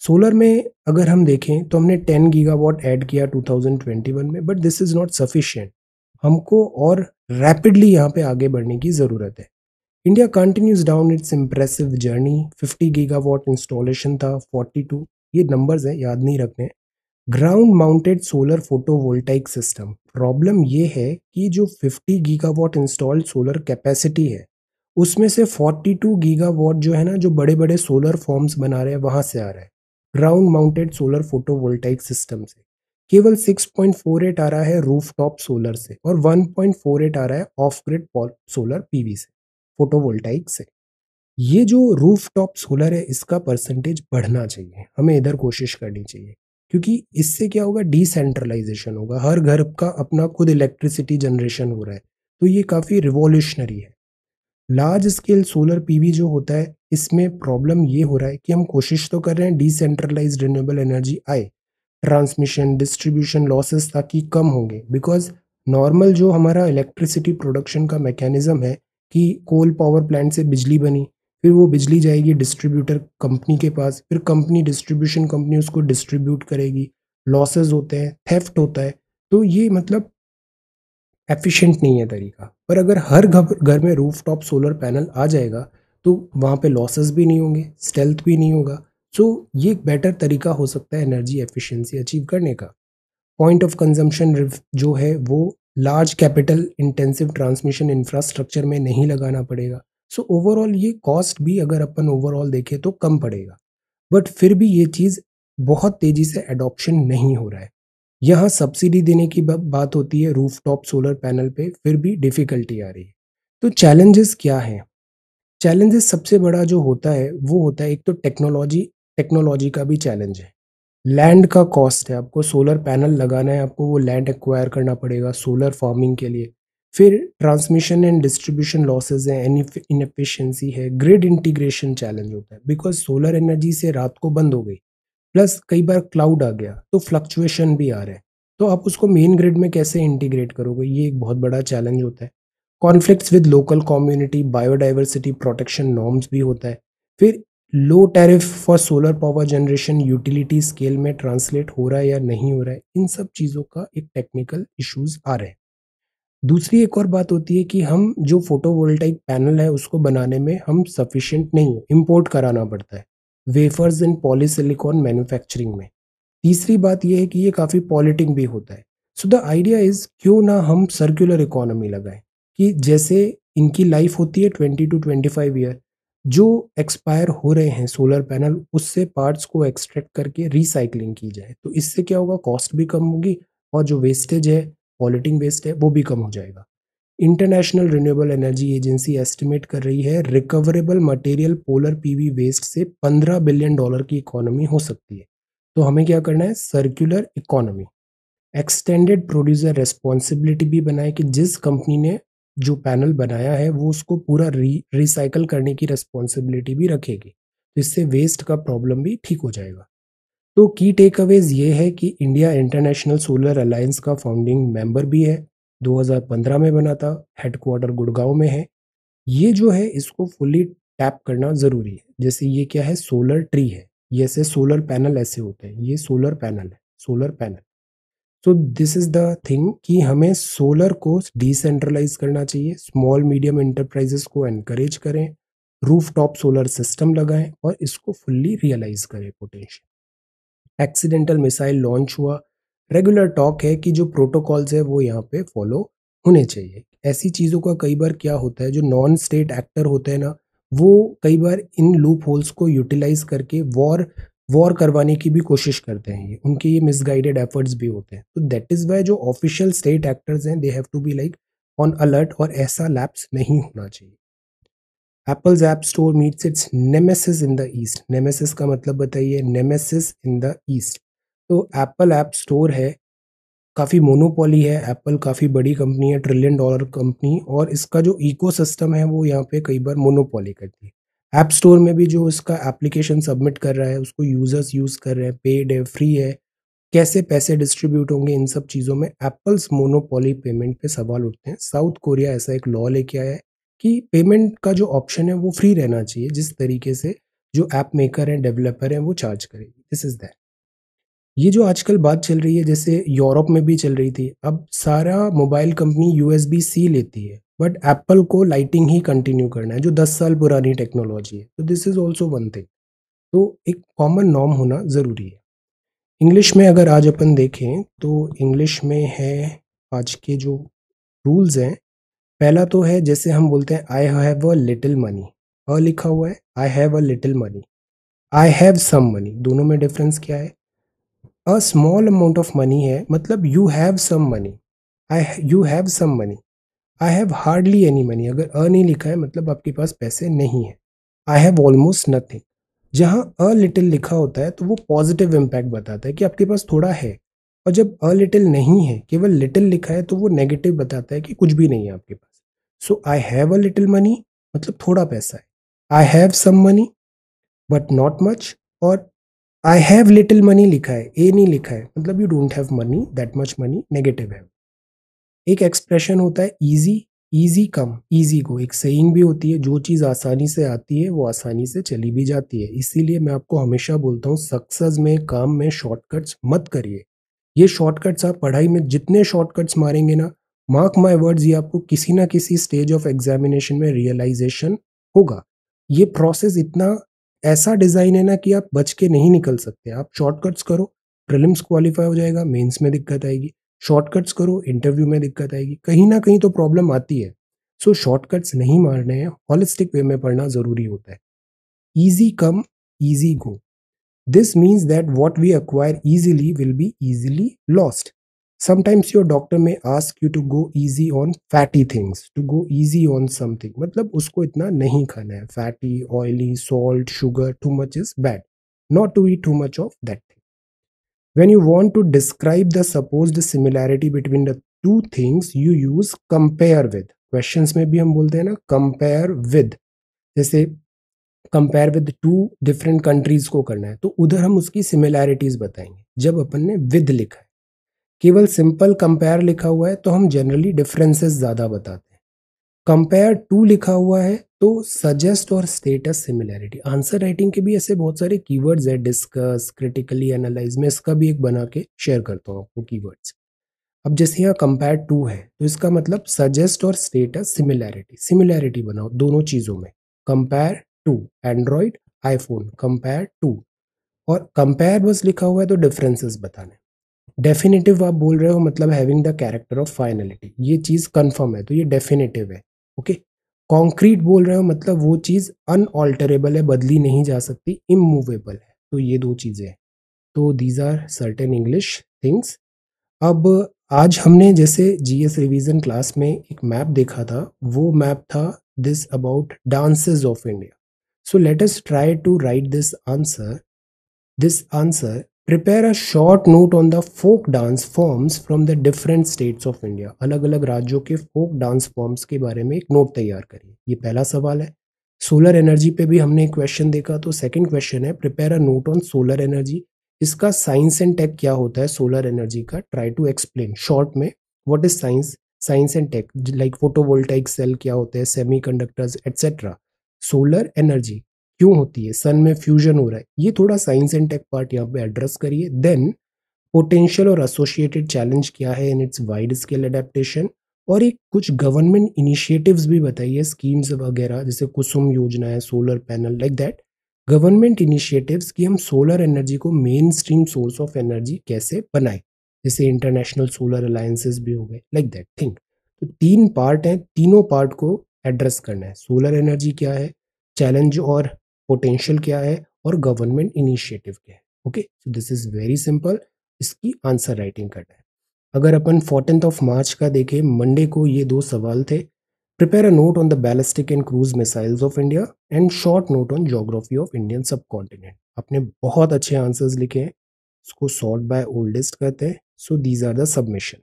सोलर में अगर हम देखें तो हमने 10 वॉट ऐड किया 2021 में but this is not sufficient हमको और रैपिडली यहाँ पे आगे बढ़ने की ज़रूरत है India continues down its impressive journey 50 watt installation था 42 ये नंबर्स हैं याद नहीं रखने ground mounted solar photovoltaic system problem ये है कि जो 50 गीगावाट इंस्टॉल्ड सोलर कैपेसिटी है उसमें से 42 गीगावाट जो है ना जो बड़े बड़े सोलर फॉर्म्स बना रहे हैं वहाँ से आ रहा है ground mounted solar photovoltaic system से केवल 6.48 आ रहा है रूफ टॉप सोलर से और 1.48 आ रहा है ऑफ ग्रिड सोलर पीवी से फोटोवोल्टाइक से ये जो रूफ टॉप सोलर है इसका परसेंटेज बढ़ना चाहिए हमें इधर कोशिश करनी चाहिए क्योंकि इससे क्या होगा डिसेंट्रलाइजेशन होगा हर घर का अपना खुद इलेक्ट्रिसिटी जनरेशन हो रहा है तो ये काफ़ी रिवोल्यूशनरी है लार्ज स्केल सोलर पीवी जो होता है इसमें प्रॉब्लम ये हो रहा है कि हम कोशिश तो कर रहे हैं डिसेंट्रलाइज रिन्यूएबल एनर्जी आए ट्रांसमिशन डिस्ट्रीब्यूशन लॉसेस ताकि कम होंगे बिकॉज नॉर्मल जो हमारा इलेक्ट्रिसिटी प्रोडक्शन का मैकेनिज़्म है कि कोल पावर प्लांट से बिजली बनी फिर वो बिजली जाएगी डिस्ट्रीब्यूटर कंपनी के पास फिर कंपनी डिस्ट्रीब्यूशन कंपनी उसको डिस्ट्रीब्यूट करेगी लॉसेज होते हैं थेफ्ट होता है तो ये मतलब एफिशिएंट नहीं है तरीका पर अगर हर घर घर में रूफ टॉप सोलर पैनल आ जाएगा तो वहाँ पे लॉसेस भी नहीं होंगे स्टेल्थ भी नहीं होगा सो ये एक बेटर तरीका हो सकता है एनर्जी एफिशिएंसी अचीव करने का पॉइंट ऑफ कंजम्पशन जो है वो large capital intensive transmission infrastructure में नहीं लगाना पड़ेगा सो ओवरऑल ये कॉस्ट भी अगर अपन ओवरऑल देखें तो कम पड़ेगा बट फिर भी ये चीज़ बहुत तेज़ी से एडॉप्शन नहीं हो रहा है यहाँ सब्सिडी देने की बात होती है रूफ टॉप सोलर पैनल पे फिर भी डिफ़िकल्टी आ रही है तो चैलेंजेस क्या हैं चैलेंजेस सबसे बड़ा जो होता है वो होता है एक तो टेक्नोलॉजी टेक्नोलॉजी का भी चैलेंज है लैंड का कॉस्ट है आपको सोलर पैनल लगाना है आपको वो लैंड एक्वायर करना पड़ेगा सोलर फार्मिंग के लिए फिर ट्रांसमिशन एंड डिस्ट्रीब्यूशन लॉसेज है इनफिशेंसी है ग्रिड इंटीग्रेशन चैलेंज होता है बिकॉज सोलर एनर्जी से रात को बंद हो गई प्लस कई बार क्लाउड आ गया तो फ्लक्चुएशन भी आ रहा है तो आप उसको मेन ग्रिड में कैसे इंटीग्रेट करोगे ये एक बहुत बड़ा चैलेंज होता है conflicts with local community biodiversity protection norms भी होता है फिर low tariff for solar power generation utility scale में ट्रांसलेट हो रहा है या नहीं हो रहा है इन सब चीज़ों का एक टेक्निकल इश्यूज आ रहे हैं दूसरी एक और बात होती है कि हम जो फोटोवोल्टाइक पैनल है उसको बनाने में हम सफिशिएंट नहीं इम्पोर्ट कराना पड़ता है वेफर्स इन पॉलीसिलिकॉन मैन्युफैक्चरिंग में तीसरी बात यह है कि ये काफ़ी पॉलिटिंग भी होता है सो द आइडिया इज़ क्यों ना हम सर्कुलर इकोनॉमी लगाएं कि जैसे इनकी लाइफ होती है twenty to twenty five year जो एक्सपायर हो रहे हैं सोलर पैनल उससे पार्ट्स को एक्सट्रैक्ट करके रिसाइकलिंग की जाए तो इससे क्या होगा कॉस्ट भी कम होगी और जो वेस्टेज है पॉलिटिंग वेस्ट है वो भी कम हो जाएगा International Renewable Energy Agency estimate कर रही है recoverable material polar PV waste से 15 बिलियन डॉलर की इकोनॉमी हो सकती है तो हमें क्या करना है circular economy extended producer responsibility भी बनाए कि जिस कंपनी ने जो पैनल बनाया है वो उसको पूरा री रिसाइकल करने की रेस्पॉन्सिबिलिटी भी रखेगी तो इससे वेस्ट का प्रॉब्लम भी ठीक हो जाएगा तो की टेक अवेज ये है कि इंडिया इंटरनेशनल सोलर अलायंस का फाउंडिंग मेंबर भी है 2015 में बना था हेडक्वार्टर गुड़गांव में है ये जो है इसको फुली टैप करना ज़रूरी है जैसे ये क्या है सोलर ट्री है जैसे ऐसे सोलर पैनल ऐसे होते हैं ये सोलर पैनल है solar panel so this is the thing कि हमें सोलर को डिसेंट्रलाइज करना चाहिए स्मॉल मीडियम इंटरप्राइजेस को एनकरेज करें रूफ टॉप सोलर सिस्टम लगाएं और इसको फुल्ली रियलाइज करें पोटेंशियल एक्सीडेंटल मिसाइल लॉन्च हुआ रेगुलर टॉक है कि जो प्रोटोकॉल्स है वो यहाँ पे फॉलो होने चाहिए ऐसी चीज़ों का कई बार क्या होता है जो नॉन स्टेट एक्टर होते हैं ना वो कई बार इन लूप होल्स को यूटिलाइज करके वॉर वॉर करवाने की भी कोशिश करते हैं ये उनके ये मिसगाइडेड एफर्ट्स भी होते हैं तो दैट इज़ वाई जो ऑफिशियल स्टेट एक्टर्स हैं they have to be like on alert और ऐसा लैप्स नहीं होना चाहिए Apple's app store meets its nemesis in the east nemesis का मतलब बताइए नेमेसिस इन द ईस्ट तो एप्पल ऐप स्टोर है काफ़ी मोनोपोली है एप्पल काफ़ी बड़ी कंपनी है ट्रिलियन डॉलर कंपनी और इसका जो इकोसिस्टम है वो यहाँ पे कई बार मोनोपोली करती है ऐप स्टोर में भी जो इसका एप्लीकेशन सबमिट कर रहा है उसको यूज़र्स यूज़ कर रहे हैं पेड है फ्री है कैसे पैसे डिस्ट्रीब्यूट होंगे इन सब चीज़ों में एप्पल्स मोनोपोली पेमेंट पे सवाल उठते हैं साउथ कोरिया ऐसा एक लॉ लेके आया है कि पेमेंट का जो ऑप्शन है वो फ्री रहना चाहिए जिस तरीके से जो ऐप मेकर हैं डेवलपर हैं वो चार्ज करेंगे दिस इज़ दैट ये जो आजकल बात चल रही है जैसे यूरोप में भी चल रही थी अब सारा मोबाइल कंपनी यू सी लेती है बट एप्पल को लाइटिंग ही कंटिन्यू करना है जो दस साल पुरानी टेक्नोलॉजी है तो this is also one thing तो एक कॉमन नॉर्म होना ज़रूरी है इंग्लिश में अगर आज अपन देखें तो इंग्लिश में है आज के जो रूल्स हैं पहला तो है जैसे हम बोलते हैं I have a little money a लिखा हुआ है I have a little money I have some money दोनों में डिफरेंस क्या है a small amount of money है मतलब you have some money I you have some money I have hardly any money अगर अ नहीं लिखा है मतलब आपके पास पैसे नहीं है आई हैव ऑलमोस्ट नथिंग जहाँ अ लिटिल लिखा होता है तो वो पॉजिटिव इम्पैक्ट बताता है कि आपके पास थोड़ा है और जब अ लिटिल नहीं है केवल लिटिल लिखा है तो वो नेगेटिव बताता है कि कुछ भी नहीं है आपके पास so I have a little money मतलब थोड़ा पैसा है I have some money but not much और आई हैव लिटिल मनी लिखा है ए नहीं लिखा है मतलब you don't have money that much money negative है एक एक्सप्रेशन होता है ईजी ईजी कम ईजी को एक सेइंग भी होती है जो चीज़ आसानी से आती है वो आसानी से चली भी जाती है इसीलिए मैं आपको हमेशा बोलता हूँ सक्सेस में काम में शॉर्टकट्स मत करिए ये शॉर्टकट्स आप पढ़ाई में जितने शॉर्टकट्स मारेंगे ना मार्क माई वर्ड्स ये आपको किसी ना किसी स्टेज ऑफ एग्जामिनेशन में रियलाइजेशन होगा ये प्रोसेस इतना ऐसा डिज़ाइन है ना कि आप बच के नहीं निकल सकते आप शॉर्टकट्स करो प्रिलिम्स क्वालिफाई हो जाएगा मेंस में दिक्कत आएगी शॉर्टकट्स करो इंटरव्यू में दिक्कत आएगी कहीं ना कहीं तो प्रॉब्लम आती है सो so, शॉर्टकट्स नहीं मारने हैं हॉलिस्टिक वे में पढ़ना ज़रूरी होता है easy come easy go this means that what we acquire easily will be easily lost sometimes your doctor may ask you to go easy on fatty things to go easy on something मतलब उसको इतना नहीं खाना है fatty oily salt sugar too much is bad not to eat too much of that thing when you want to describe the suppose similarity between the two things you use compare with question में भी हम बोलते हैं ना कंपेयर विद जैसे compare with two different countries को करना है तो उधर हम उसकी सिमिलैरिटीज बताएंगे जब अपन ने विद लिखा है केवल सिंपल कंपेयर लिखा हुआ है तो हम जनरली डिफरेंसेस ज़्यादा बताते हैं कंपेयर टू लिखा हुआ है तो सजेस्ट और स्टेटस सिमिलैरिटी आंसर राइटिंग के भी ऐसे बहुत सारे कीवर्ड्स है डिस्कस क्रिटिकली एनालाइज मैं इसका भी एक बना के शेयर करता हूँ आपको कीवर्ड्स अब जैसे यहाँ कंपेयर टू है तो इसका मतलब सजेस्ट और स्टेटस सिमिलैरिटी सिमिलैरिटी बनाओ दोनों चीज़ों में compare to Android iPhone compare to और कंपेयर बस लिखा हुआ है तो डिफरेंसेस बताने डेफिनेटिव आप बोल रहे हो मतलब having the character of finality ये चीज़ कन्फर्म है तो ये डेफिनेटिव है ओके कॉन्क्रीट बोल रहे हो मतलब वो चीज़ अनऑल्टरेबल है बदली नहीं जा सकती इमूवेबल है तो ये दो चीज़ें हैं तो these are certain English things अब आज हमने जैसे जीएस रिवीजन क्लास में एक मैप देखा था वो मैप था this about dances of India so let us try to write this answer this answer prepare a short note on the folk dance forms from the different states of India अलग अलग राज्यों के फोक डांस फॉर्म्स के बारे में एक नोट तैयार करिए ये पहला सवाल है सोलर एनर्जी पे भी हमने एक क्वेश्चन देखा तो सेकंड क्वेश्चन है prepare a note on solar energy इसका साइंस एंड टेक क्या होता है सोलर एनर्जी का ट्राई टू एक्सप्लेन शॉर्ट में what is science science and tech like photovoltaic cell क्या होते हैं semiconductors etcetera solar energy क्यों होती है सन में फ्यूजन हो रहा है ये थोड़ा साइंस एंड टेक पार्ट यहाँ पे एड्रेस करिए देन पोटेंशियल और एसोसिएटेड चैलेंज क्या है in its wide scale adaptation और एक कुछ गवर्नमेंट इनिशिएटिव्स भी बताइए स्कीम्स वगैरह जैसे कुसुम योजना है solar panel like that government initiatives कि हम सोलर एनर्जी को mainstream source of energy कैसे बनाए जैसे इंटरनेशनल सोलर अलायंसेस भी हो गए लाइक दैट थिंक तो तीन पार्ट हैं तीनों पार्ट को एड्रेस करना है सोलर एनर्जी क्या है चैलेंज और पोटेंशियल क्या है और गवर्नमेंट इनिशिएटिव क्या है okay this is very simple इसकी आंसर राइटिंग करना है अगर अपन फोर्टीन ऑफ मार्च का देखें मंडे को ये दो सवाल थे prepare a note on the ballistic and cruise missiles of India and short note on geography of Indian subcontinent आपने बहुत अच्छे आंसर्स लिखे हैं इसको सॉर्ट बाय ओल्डेस्ट कहते हैं so these are the submission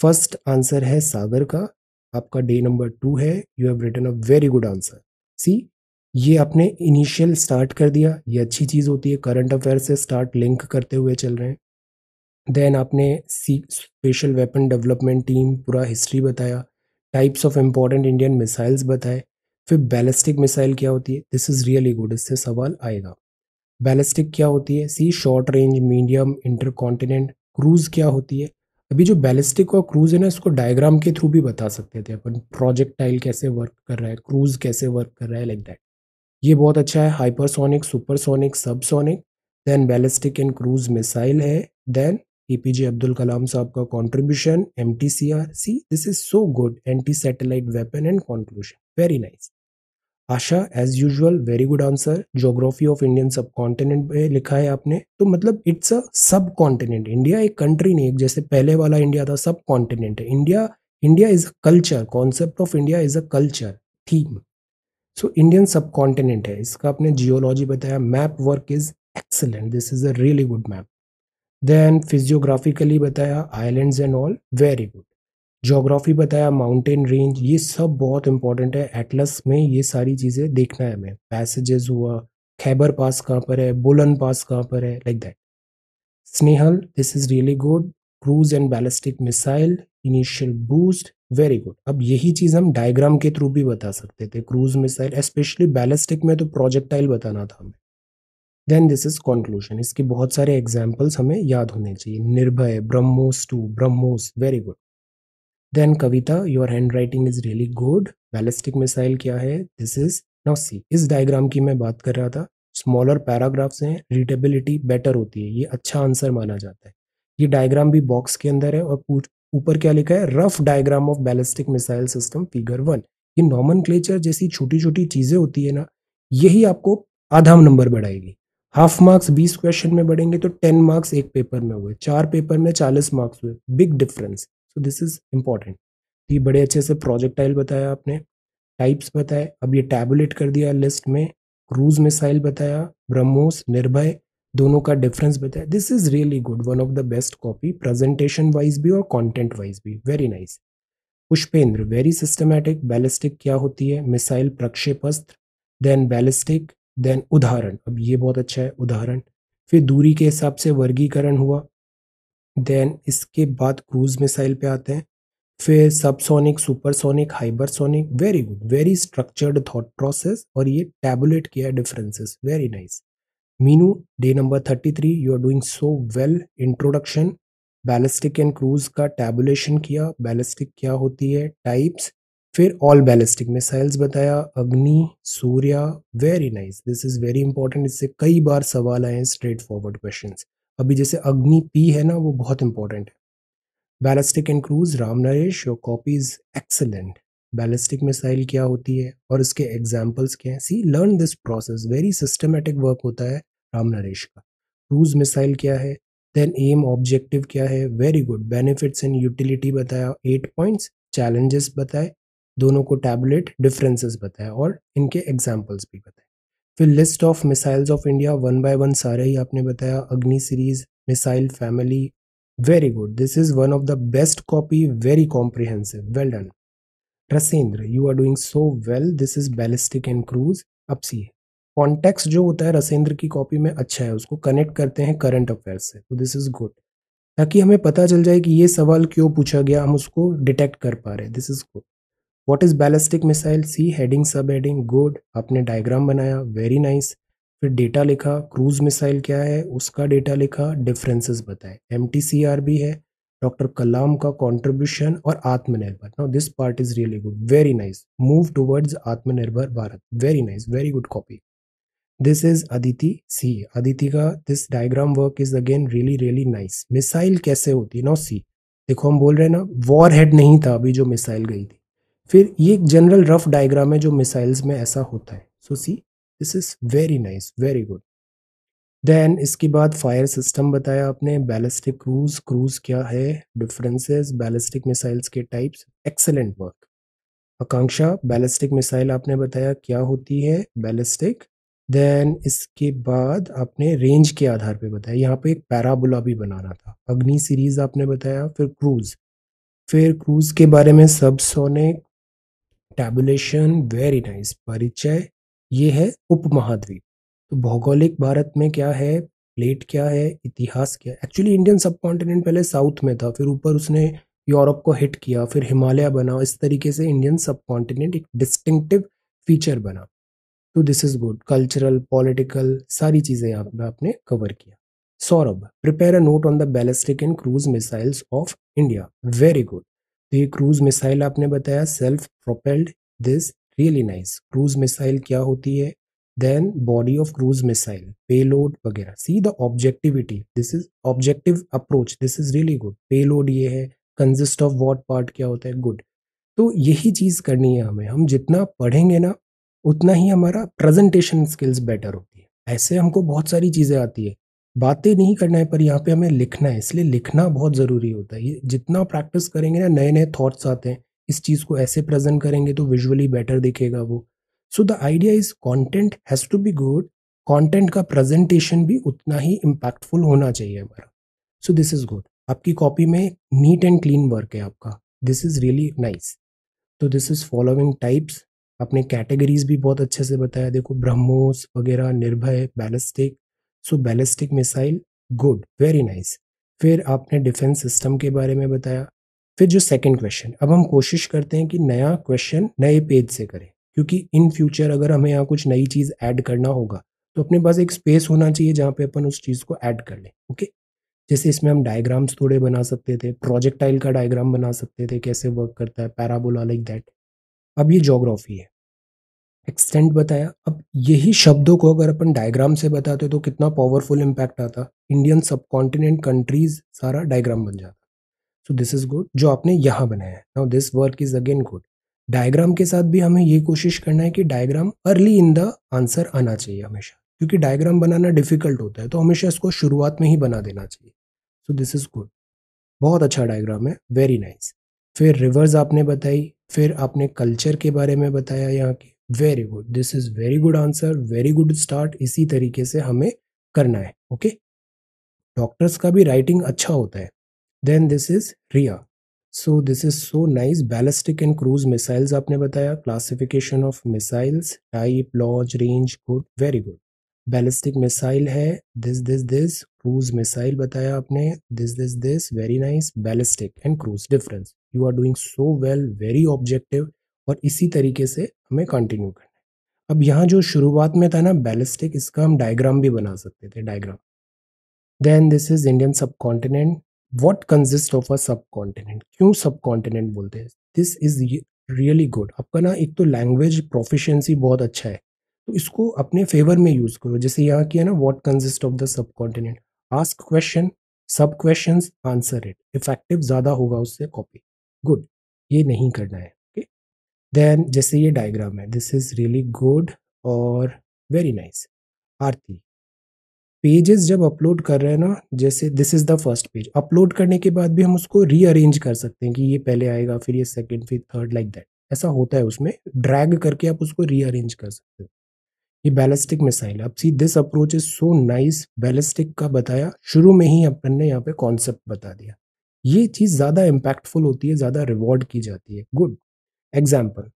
first answer है सागर का आपका डे नंबर टू है you have written a very good answer see ये आपने इनिशियल स्टार्ट कर दिया ये अच्छी चीज़ होती है करंट अफेयर से स्टार्ट लिंक करते हुए चल रहे हैं देन आपने see special weapon development team पूरा हिस्ट्री बताया types of important Indian missiles बताए फिर बैलिस्टिक मिसाइल क्या होती है दिस इज़ रियली गुड इससे सवाल आएगा बैलिस्टिक क्या होती है see short range medium inter continent cruise क्या होती है अभी जो बैलिस्टिक और क्रूज़ है ना इसको डायग्राम के थ्रू भी बता सकते थे अपन प्रोजेक्टाइल कैसे वर्क कर रहा है क्रूज़ कैसे वर्क कर रहा है लाइक दैट ये बहुत अच्छा है hypersonic supersonic subsonic then ballistic and cruise missile है देन ए अब्दुल कलाम साहब का contribution M T C R see this is so good anti satellite weapon and contribution very nice Asha as usual very good answer geography of Indian subcontinent पे लिखा है आपने तो मतलब इट्स अ सब कॉन्टिनेंट इंडिया एक कंट्री नहीं एक जैसे पहले वाला इंडिया था सब कॉन्टिनेंट है India India is a culture concept of India is a culture theme so Indian subcontinent है इसका आपने जियोलॉजी बताया map work is excellent this is a really good map then physiographically बताया islands and all very good geography बताया माउंटेन रेंज ये सब बहुत इंपॉर्टेंट है एटलस में ये सारी चीज़ें देखना है हमें पैसेजेस हुआ खैबर पास कहाँ पर है बुलन पास कहाँ पर है like that Snehal this is really good cruise and ballistic missile initial boost very good अब यही चीज़ हम डायग्राम के थ्रू भी बता सकते थे क्रूज मिसाइल स्पेशली बैलिस्टिक में तो प्रोजेक्टाइल बताना था हमें देन दिस इज कंक्लूजन इसके बहुत सारे एग्जाम्पल्स हमें याद होने चाहिए Nirbhay BrahMos to BrahMos very good then Kavita your handwriting is really good ballistic missile क्या है दिस इज नाउ सी इस डायग्राम की मैं बात कर रहा था स्मॉलर पैराग्राफ्स हैं रीडेबिलिटी बेटर होती है ये अच्छा आंसर माना जाता है ये डायग्राम भी बॉक्स के अंदर है और ऊपर क्या लिखा है rough diagram of ballistic missile system figure one ये नॉमन जैसी छोटी छोटी चीज़ें होती है ना यही आपको आधा नंबर बढ़ाएगी हाफ मार्क्स बीस क्वेश्चन में बढ़ेंगे तो टेन मार्क्स एक पेपर में हुए चार पेपर में चालीस मार्क्स हुए big difference so this is important ये बड़े अच्छे से प्रोजेक्टाइल बताया आपने टाइप्स बताए अब ये टैबलेट कर दिया लिस्ट में क्रूज मिसाइल बताया ब्रह्मोस निर्भय दोनों का डिफरेंस बताया this is really good one of the best copy presentation wise भी और कंटेंट वाइज भी very nice Pushpendra very systematic ballistic क्या होती है मिसाइल प्रक्षेपस्त्र देन बैलिस्टिक देन उदाहरण अब ये बहुत अच्छा है उदाहरण फिर दूरी के हिसाब से वर्गीकरण हुआ देन इसके बाद क्रूज मिसाइल पे आते हैं फिर subsonic supersonic hypersonic very good very structured thought process और ये टैबुलेट किया differences very nice Meenu day number thirty three you are doing so well introduction ballistic and cruise का टैबुलेशन किया बैलिस्टिक क्या होती है टाइप्स फिर ऑल बैलिस्टिक मिसाइल्स बताया Agni Surya very nice this is very important इससे कई बार सवाल आए हैं स्ट्रेट फॉरवर्ड क्वेश्चन अभी जैसे अग्नि पी है ना वो बहुत इंपॉर्टेंट है ballistic and cruise Ram Naresh your copy is excellent ballistic missile क्या होती है और इसके एग्जाम्पल्स क्या हैं see learn this process very systematic work होता है राम नरेश का क्रूज मिसाइल क्या है देन एम ऑब्जेक्टिव क्या है very good benefits and utility बताया एट पॉइंट्स चैलेंजेस बताए दोनों को टैबलेट डिफरेंसेस बताए और इनके एग्जाम्पल्स भी बताए फिर list of missiles of India one by one सारे ही आपने बताया Agni series missile family very good this is one of the best copy very comprehensive well done Rasendra you are doing so well this is ballistic and cruise अब सी कॉन्टेक्स्ट जो होता है रसेंद्र की कॉपी में अच्छा है उसको कनेक्ट करते हैं करंट अफेयर से तो दिस इज गुड ताकि हमें पता चल जाए कि ये सवाल क्यों पूछा गया हम उसको डिटेक्ट कर पा रहे हैं this is good what is ballistic missile see heading sub heading good आपने डायग्राम बनाया वेरी नाइस nice. फिर डेटा लिखा क्रूज मिसाइल क्या है उसका डेटा लिखा डिफरेंसेस बताए एम टी सी आर भी है डॉक्टर कलाम का कॉन्ट्रीब्यूशन और Aatmanirbhar no this part is really good very nice move towards Aatmanirbhar Bharat very nice very good copy this is Aditi see Aditi का this diagram work is again really really nice missile कैसे होती है नो सी देखो हम बोल रहे हैं ना वॉर हेड नहीं था अभी जो मिसाइल गई थी फिर ये एक जनरल रफ डायग्राम है जो मिसाइल्स में ऐसा होता है so see this is very nice very good then इसके बाद फायर सिस्टम बताया आपने बैलिस्टिक क्रूज क्रूज क्या है डिफरेंसेस बैलिस्टिक मिसाइल्स के types excellent work Akanksha ballistic missile आपने बताया क्या होती है बैलिस्टिक देन इसके बाद आपने रेंज के आधार पे बताया यहाँ पे एक पैराबोला भी बनाना था अग्नि सीरीज आपने बताया फिर क्रूज फिर क्रूज के बारे में सबसोनिक टैबुलेशन वेरी नाइस परिचय ये है उपमहाद्वीप तो भौगोलिक भारत में क्या है प्लेट क्या है इतिहास क्या है एक्चुअली इंडियन सब कॉन्टिनेंट पहले साउथ में था फिर ऊपर उसने यूरोप को हिट किया फिर हिमालय बना इस तरीके से इंडियन सब कॉन्टिनेंट एक डिस्टिंक्टिव फीचर बना तो this is good cultural political सारी चीज़ें यहाँ पे आपने कवर किया Saurabh prepare a note on the ballistic and cruise missiles of India very good तो ये क्रूज मिसाइल आपने बताया self propelled this really nice cruise missile क्या होती है then body of cruise missile payload वगैरह see the objectivity this is objective approach this is really good payload ये है consist of what part क्या होता है good तो यही चीज करनी है हमें हम जितना पढ़ेंगे ना उतना ही हमारा प्रेजेंटेशन स्किल्स बेटर होती है ऐसे हमको बहुत सारी चीज़ें आती है बातें नहीं करना है पर यहाँ पे हमें लिखना है इसलिए लिखना बहुत ज़रूरी होता है जितना प्रैक्टिस करेंगे ना नए नए थॉट्स आते हैं इस चीज़ को ऐसे प्रेजेंट करेंगे तो विजुअली बेटर दिखेगा वो so the idea is content has to be good content का प्रेजेंटेशन भी उतना ही इम्पैक्टफुल होना चाहिए हमारा सो दिस इज गुड आपकी कॉपी में नीट एंड क्लीन वर्क है आपका दिस इज रियली नाइस तो दिस इज फॉलोइंग टाइप्स आपने कैटेगरीज भी बहुत अच्छे से बताया देखो ब्रह्मोस वगैरह Nirbhay ballistic so ballistic missile good very nice फिर आपने डिफेंस सिस्टम के बारे में बताया फिर जो सेकंड क्वेश्चन अब हम कोशिश करते हैं कि नया क्वेश्चन नए पेज से करें क्योंकि इन फ्यूचर अगर हमें यहाँ कुछ नई चीज़ ऐड करना होगा तो अपने पास एक स्पेस होना चाहिए जहाँ पे अपन उस चीज़ को ऐड कर लें ओके जैसे इसमें हम डायग्राम्स थोड़े बना सकते थे प्रोजेक्टाइल का डायग्राम बना सकते थे कैसे वर्क करता है पैराबोला लाइक दैट अब ये जोग्राफी है एक्सटेंट बताया अब यही शब्दों को अगर अपन डायग्राम से बताते तो कितना पावरफुल इम्पैक्ट आता इंडियन सब कॉन्टिनेंट कंट्रीज सारा डायग्राम बन जाता सो दिस इज गुड जो आपने यहाँ बनाया है now this work is again good diagram के साथ भी हमें ये कोशिश करना है कि diagram early in the answer आना चाहिए हमेशा क्योंकि डायग्राम बनाना डिफिकल्ट होता है तो हमेशा इसको शुरुआत में ही बना देना चाहिए सो दिस इज़ गुड बहुत अच्छा डायग्राम है वेरी नाइस फिर रिवर्स आपने बताई फिर आपने कल्चर के बारे में बताया यहाँ की very good this is very good answer very good start इसी तरीके से हमें करना है ओके okay? डॉक्टर्स का भी राइटिंग अच्छा होता है then this is Riya so this is so nice ballistic and cruise missiles आपने बताया classification of missiles type launch range good very good ballistic missile है this this this cruise missile बताया आपने this this this very nice ballistic and cruise difference you are doing so well very objective और इसी तरीके से हमें कंटिन्यू करना है अब यहाँ जो शुरुआत में था ना बैलिस्टिक इसका हम डायग्राम भी बना सकते थे diagram then this is Indian subcontinent what consist of a subcontinent क्यों सब कॉन्टिनेंट बोलते हैं दिस इज रियली गुड आपका ना एक तो लैंग्वेज प्रोफिशंसी बहुत अच्छा है तो इसको अपने फेवर में यूज करो जैसे यहाँ किया ना what consist of the subcontinent ask question subquestion answer it effective ज़्यादा होगा उससे कॉपी गुड ये नहीं करना है ओके देन जैसे ये डायग्राम है दिस इज रियली गुड और वेरी नाइस आरती पेजेस जब अपलोड कर रहे हैं ना जैसे this is the first page upload करने के बाद भी हम उसको रीअरेंज कर सकते हैं कि ये पहले आएगा फिर ये सेकेंड फिर थर्ड लाइक दैट ऐसा होता है उसमें ड्रैग करके आप उसको रीअरेंज कर सकते हो ये बैलिस्टिक मिसाइल अब see this approach is so nice ballistic का बताया शुरू में ही अपन ने यहाँ पे कॉन्सेप्ट बता दिया ये चीज़ ज़्यादा इम्पैक्टफुल होती है ज़्यादा रिवॉर्ड की जाती है गुड एग्जाम्पल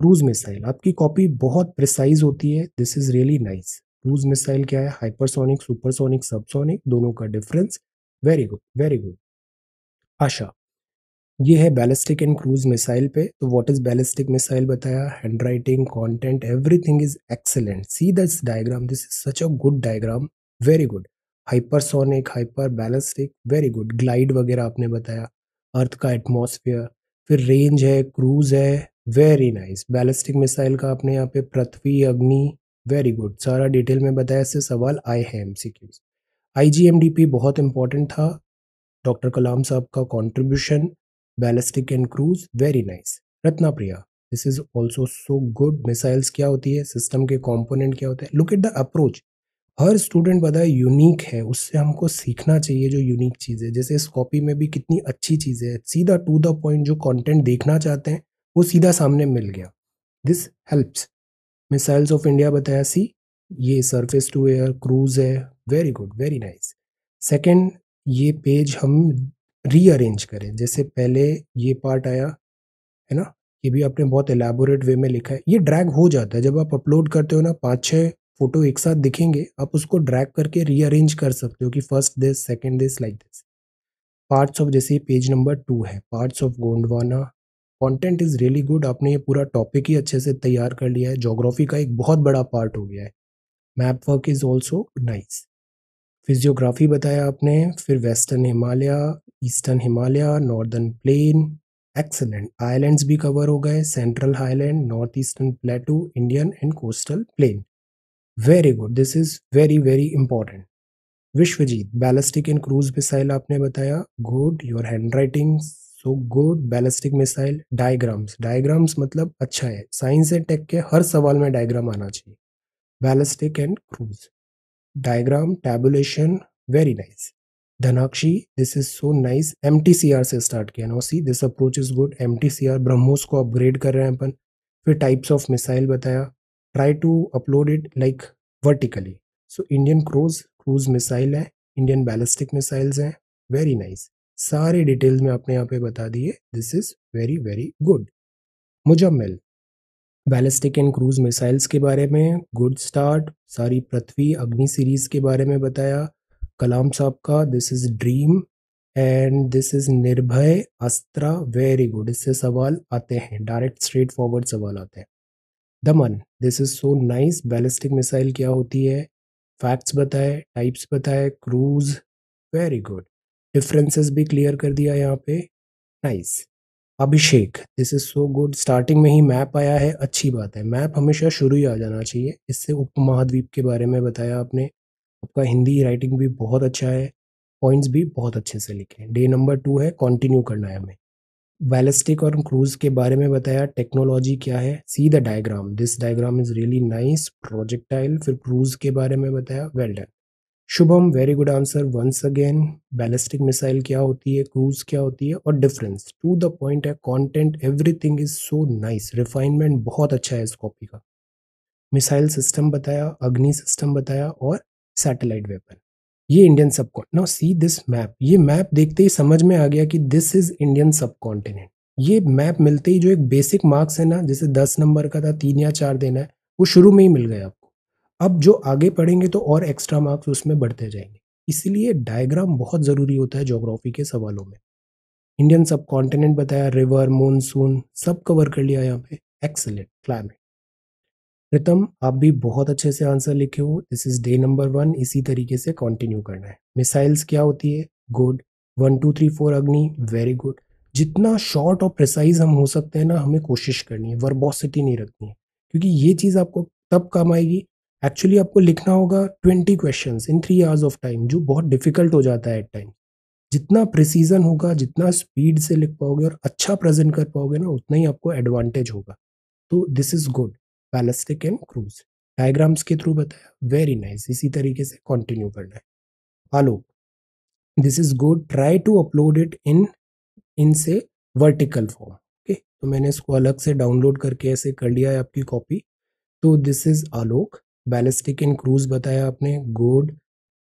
क्रूज मिसाइल आपकी कॉपी बहुत प्रिसाइज होती है this is really nice cruise missile क्या है हाइपरसोनिक सुपरसोनिक सबसोनिक दोनों का difference very good very good Asha ये है बैलिस्टिक एंड क्रूज मिसाइल पे तो व्हाट इज बैलिस्टिक मिसाइल बताया hand writing content everything is excellent see this diagram this is such a good diagram very good hypersonic hyper ballistic very good glide वगैरह आपने बताया अर्थ का एटमोसफियर फिर रेंज है क्रूज है वेरी नाइस बैलिस्टिक मिसाइल का आपने यहाँ पे पृथ्वी अग्नि वेरी गुड सारा डिटेल में बताया इससे सवाल आए हैं M C Qs I G M D P बहुत इंपॉर्टेंट था डॉक्टर कलाम साहब का contribution ballistic and cruise very nice Ratna Priya this is also so good missiles क्या होती है सिस्टम के कॉम्पोनेंट क्या होते हैं लुक एट द अप्रोच हर स्टूडेंट बताए है यूनिक है उससे हमको सीखना चाहिए जो यूनिक चीज़ है जैसे इस कॉपी में भी कितनी अच्छी चीज़ है सीधा टू द पॉइंट जो कंटेंट देखना चाहते हैं वो सीधा सामने मिल गया this helps missiles of India बताया सी ये सरफेस टू एयर क्रूज है very good very nice second ये पेज हम रीअरेंज करें जैसे पहले ये पार्ट आया है ना ये भी आपने बहुत एलेबोरेट वे में लिखा है ये ड्रैग हो जाता है जब आप अपलोड करते हो ना पाँच छः फोटो एक साथ दिखेंगे आप उसको ड्रैग करके रीअरेंज कर सकते हो कि first this second this like this parts of जैसे पेज नंबर टू है parts of Gondwana content is really good आपने ये पूरा टॉपिक ही अच्छे से तैयार कर लिया है जोग्राफी का एक बहुत बड़ा पार्ट हो गया है map work is also nice physiography बताया आपने फिर western Himalaya eastern Himalaya northern plain excellent islands भी कवर हो गए central highland north eastern plateau Indian and coastal plain very good this is very very important Vishwajeet ballistic and cruise missile आपने बताया good your handwriting so good ballistic missile diagrams diagrams मतलब अच्छा है साइंस एंड टेक के हर सवाल में डायग्राम आना चाहिए ballistic and cruise diagram tabulation very nice Dhanakshi this is so nice aim से स्टार्ट किया no see this approach is good एम टी ब्रह्मोस को अपग्रेड कर रहे हैं अपन फिर टाइप्स ऑफ मिसाइल बताया try to upload it like vertically so Indian cruise cruise missile है इंडियन बैलिस्टिक मिसाइल्स हैं वेरी नाइस सारे डिटेल्स में आपने यहाँ पे बता दिए this is very very good Muzammil ballistic and cruise missiles के बारे में गुड स्टार्ट सारी पृथ्वी अग्नि सीरीज के बारे में बताया कलाम साहब का this is dream and this is Nirbhay Astra very good इससे सवाल आते हैं डायरेक्ट स्ट्रेट फॉरवर्ड सवाल आते हैं Daman this is so nice ballistic missile क्या होती है फैक्ट्स बताए टाइप्स बताए क्रूज वेरी गुड डिफरेंसेस भी क्लियर कर दिया यहाँ पे nice Abhishek this is so good starting में ही मैप आया है अच्छी बात है मैप हमेशा शुरू ही आ जाना चाहिए इससे उप महाद्वीप के बारे में बताया आपने आपका हिंदी राइटिंग भी बहुत अच्छा है पॉइंट्स भी बहुत अच्छे से लिखे डे नंबर टू है कंटिन्यू करना है हमें बैलिस्टिक और क्रूज के बारे में बताया टेक्नोलॉजी क्या है see the diagram this diagram is really nice projectile फिर क्रूज के बारे में बताया well done Shubham very good answer once again ballistic missile क्या होती है क्रूज क्या होती है और डिफरेंस टू द पॉइंट है content everything is so nice refinement बहुत अच्छा है इस कॉपी का मिसाइल सिस्टम बताया अग्नि सिस्टम बताया और सैटेलाइट वेपन ये Indian sub now see this map ये मैप देखते ही समझ में आ गया कि this is Indian subcontinent ये मैप मिलते ही जो एक बेसिक मार्क्स है ना जैसे दस नंबर का था तीन या चार देना है वो शुरू में ही मिल गया अब जो आगे पढ़ेंगे तो और एक्स्ट्रा मार्क्स उसमें बढ़ते जाएंगे इसलिए डायग्राम बहुत ज़रूरी होता है जोग्राफी के सवालों में इंडियन सब कॉन्टिनेंट बताया रिवर मानसून सब कवर कर लिया यहाँ पे एक्सलेंट क्लाइमेट प्रीतम आप भी बहुत अच्छे से आंसर लिखे हो this is day number one इसी तरीके से कंटिन्यू करना है मिसाइल्स क्या होती है good one two three four Agni very good जितना शॉर्ट और प्रिसाइज हम हो सकते हैं ना हमें कोशिश करनी है वर्बोसिटी नहीं रखनी है क्योंकि ये चीज़ आपको तब काम आएगी एक्चुअली आपको लिखना होगा twenty question in three hours of time जो बहुत डिफिकल्ट हो जाता है एट टाइम जितना प्रिसीजन होगा जितना स्पीड से लिख पाओगे और अच्छा प्रेजेंट कर पाओगे ना उतना ही आपको एडवांटेज होगा तो this is good ballistic and cruise diagrams के थ्रू बताया वेरी नाइस इसी तरीके से कंटिन्यू करना है Alok this is good try to upload it in in से वर्टिकल फॉर्म ओके तो मैंने इसको अलग से डाउनलोड करके ऐसे कर लिया है आपकी कॉपी तो this is Alok ballistic in cruise बताया आपने गुड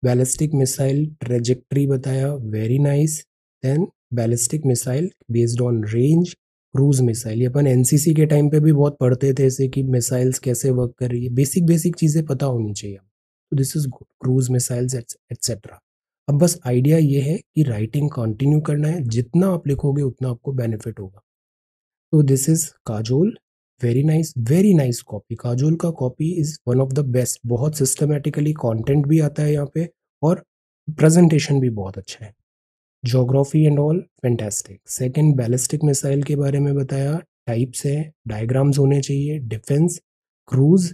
बैलिस्टिक मिसाइल ट्रेजेक्ट्री बताया very nice then ballistic missile based on range cruise missile ये अपन एनसीसी के टाइम पे भी बहुत पढ़ते थे ऐसे कि मिसाइल्स कैसे वर्क कर रही है बेसिक बेसिक चीज़ें पता होनी चाहिए तो this is good cruise missiles etcetera अब बस आइडिया ये है कि राइटिंग कंटिन्यू करना है जितना आप लिखोगे उतना आपको बेनिफिट होगा तो this is Kajol very nice very nice copy Kajol का copy is one of the best बहुत सिस्टमेटिकली कॉन्टेंट भी आता है यहाँ पे और प्रेजेंटेशन भी बहुत अच्छा है geography and all fantastic second ballistic missile के बारे में बताया टाइप्स है डायग्राम्स होने चाहिए defence cruise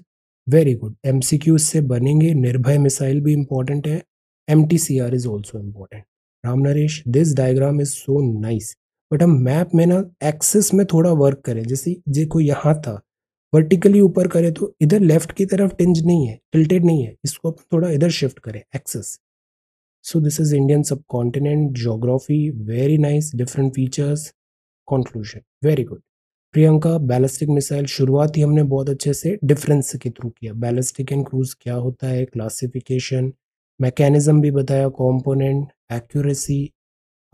very good M C Q इससे बनेंगे निर्भय मिसाइल भी इंपॉर्टेंट है M T C R is also important Ram Naresh this diagram is so nice but हम मैप में ना एक्सेस में थोड़ा वर्क करें जैसे जे को यहाँ था वर्टिकली ऊपर करें तो इधर लेफ्ट की तरफ टिंज नहीं है टिल्टेड नहीं है इसको अपन थोड़ा इधर शिफ्ट करें axis so this is Indian subcontinent geography very nice different features conclusion very good Priyanka ballistic missile शुरुआत ही हमने बहुत अच्छे से डिफरेंस के थ्रू किया बैलिस्टिक एंड क्रूज क्या होता है क्लासिफिकेशन मैकेनिज्म भी बताया component accuracy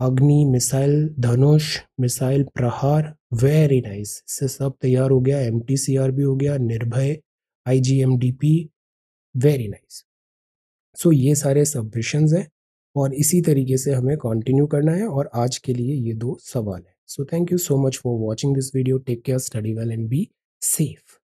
Agni missile Dhanush missile Prahaar very nice इससे सब तैयार हो गया एम भी हो गया Nirbhay I G M D P very nice so ये सारे सबमिशंस हैं और इसी तरीके से हमें कंटिन्यू करना है और आज के लिए ये दो सवाल है so thank you so much for watching this video take care study well and be safe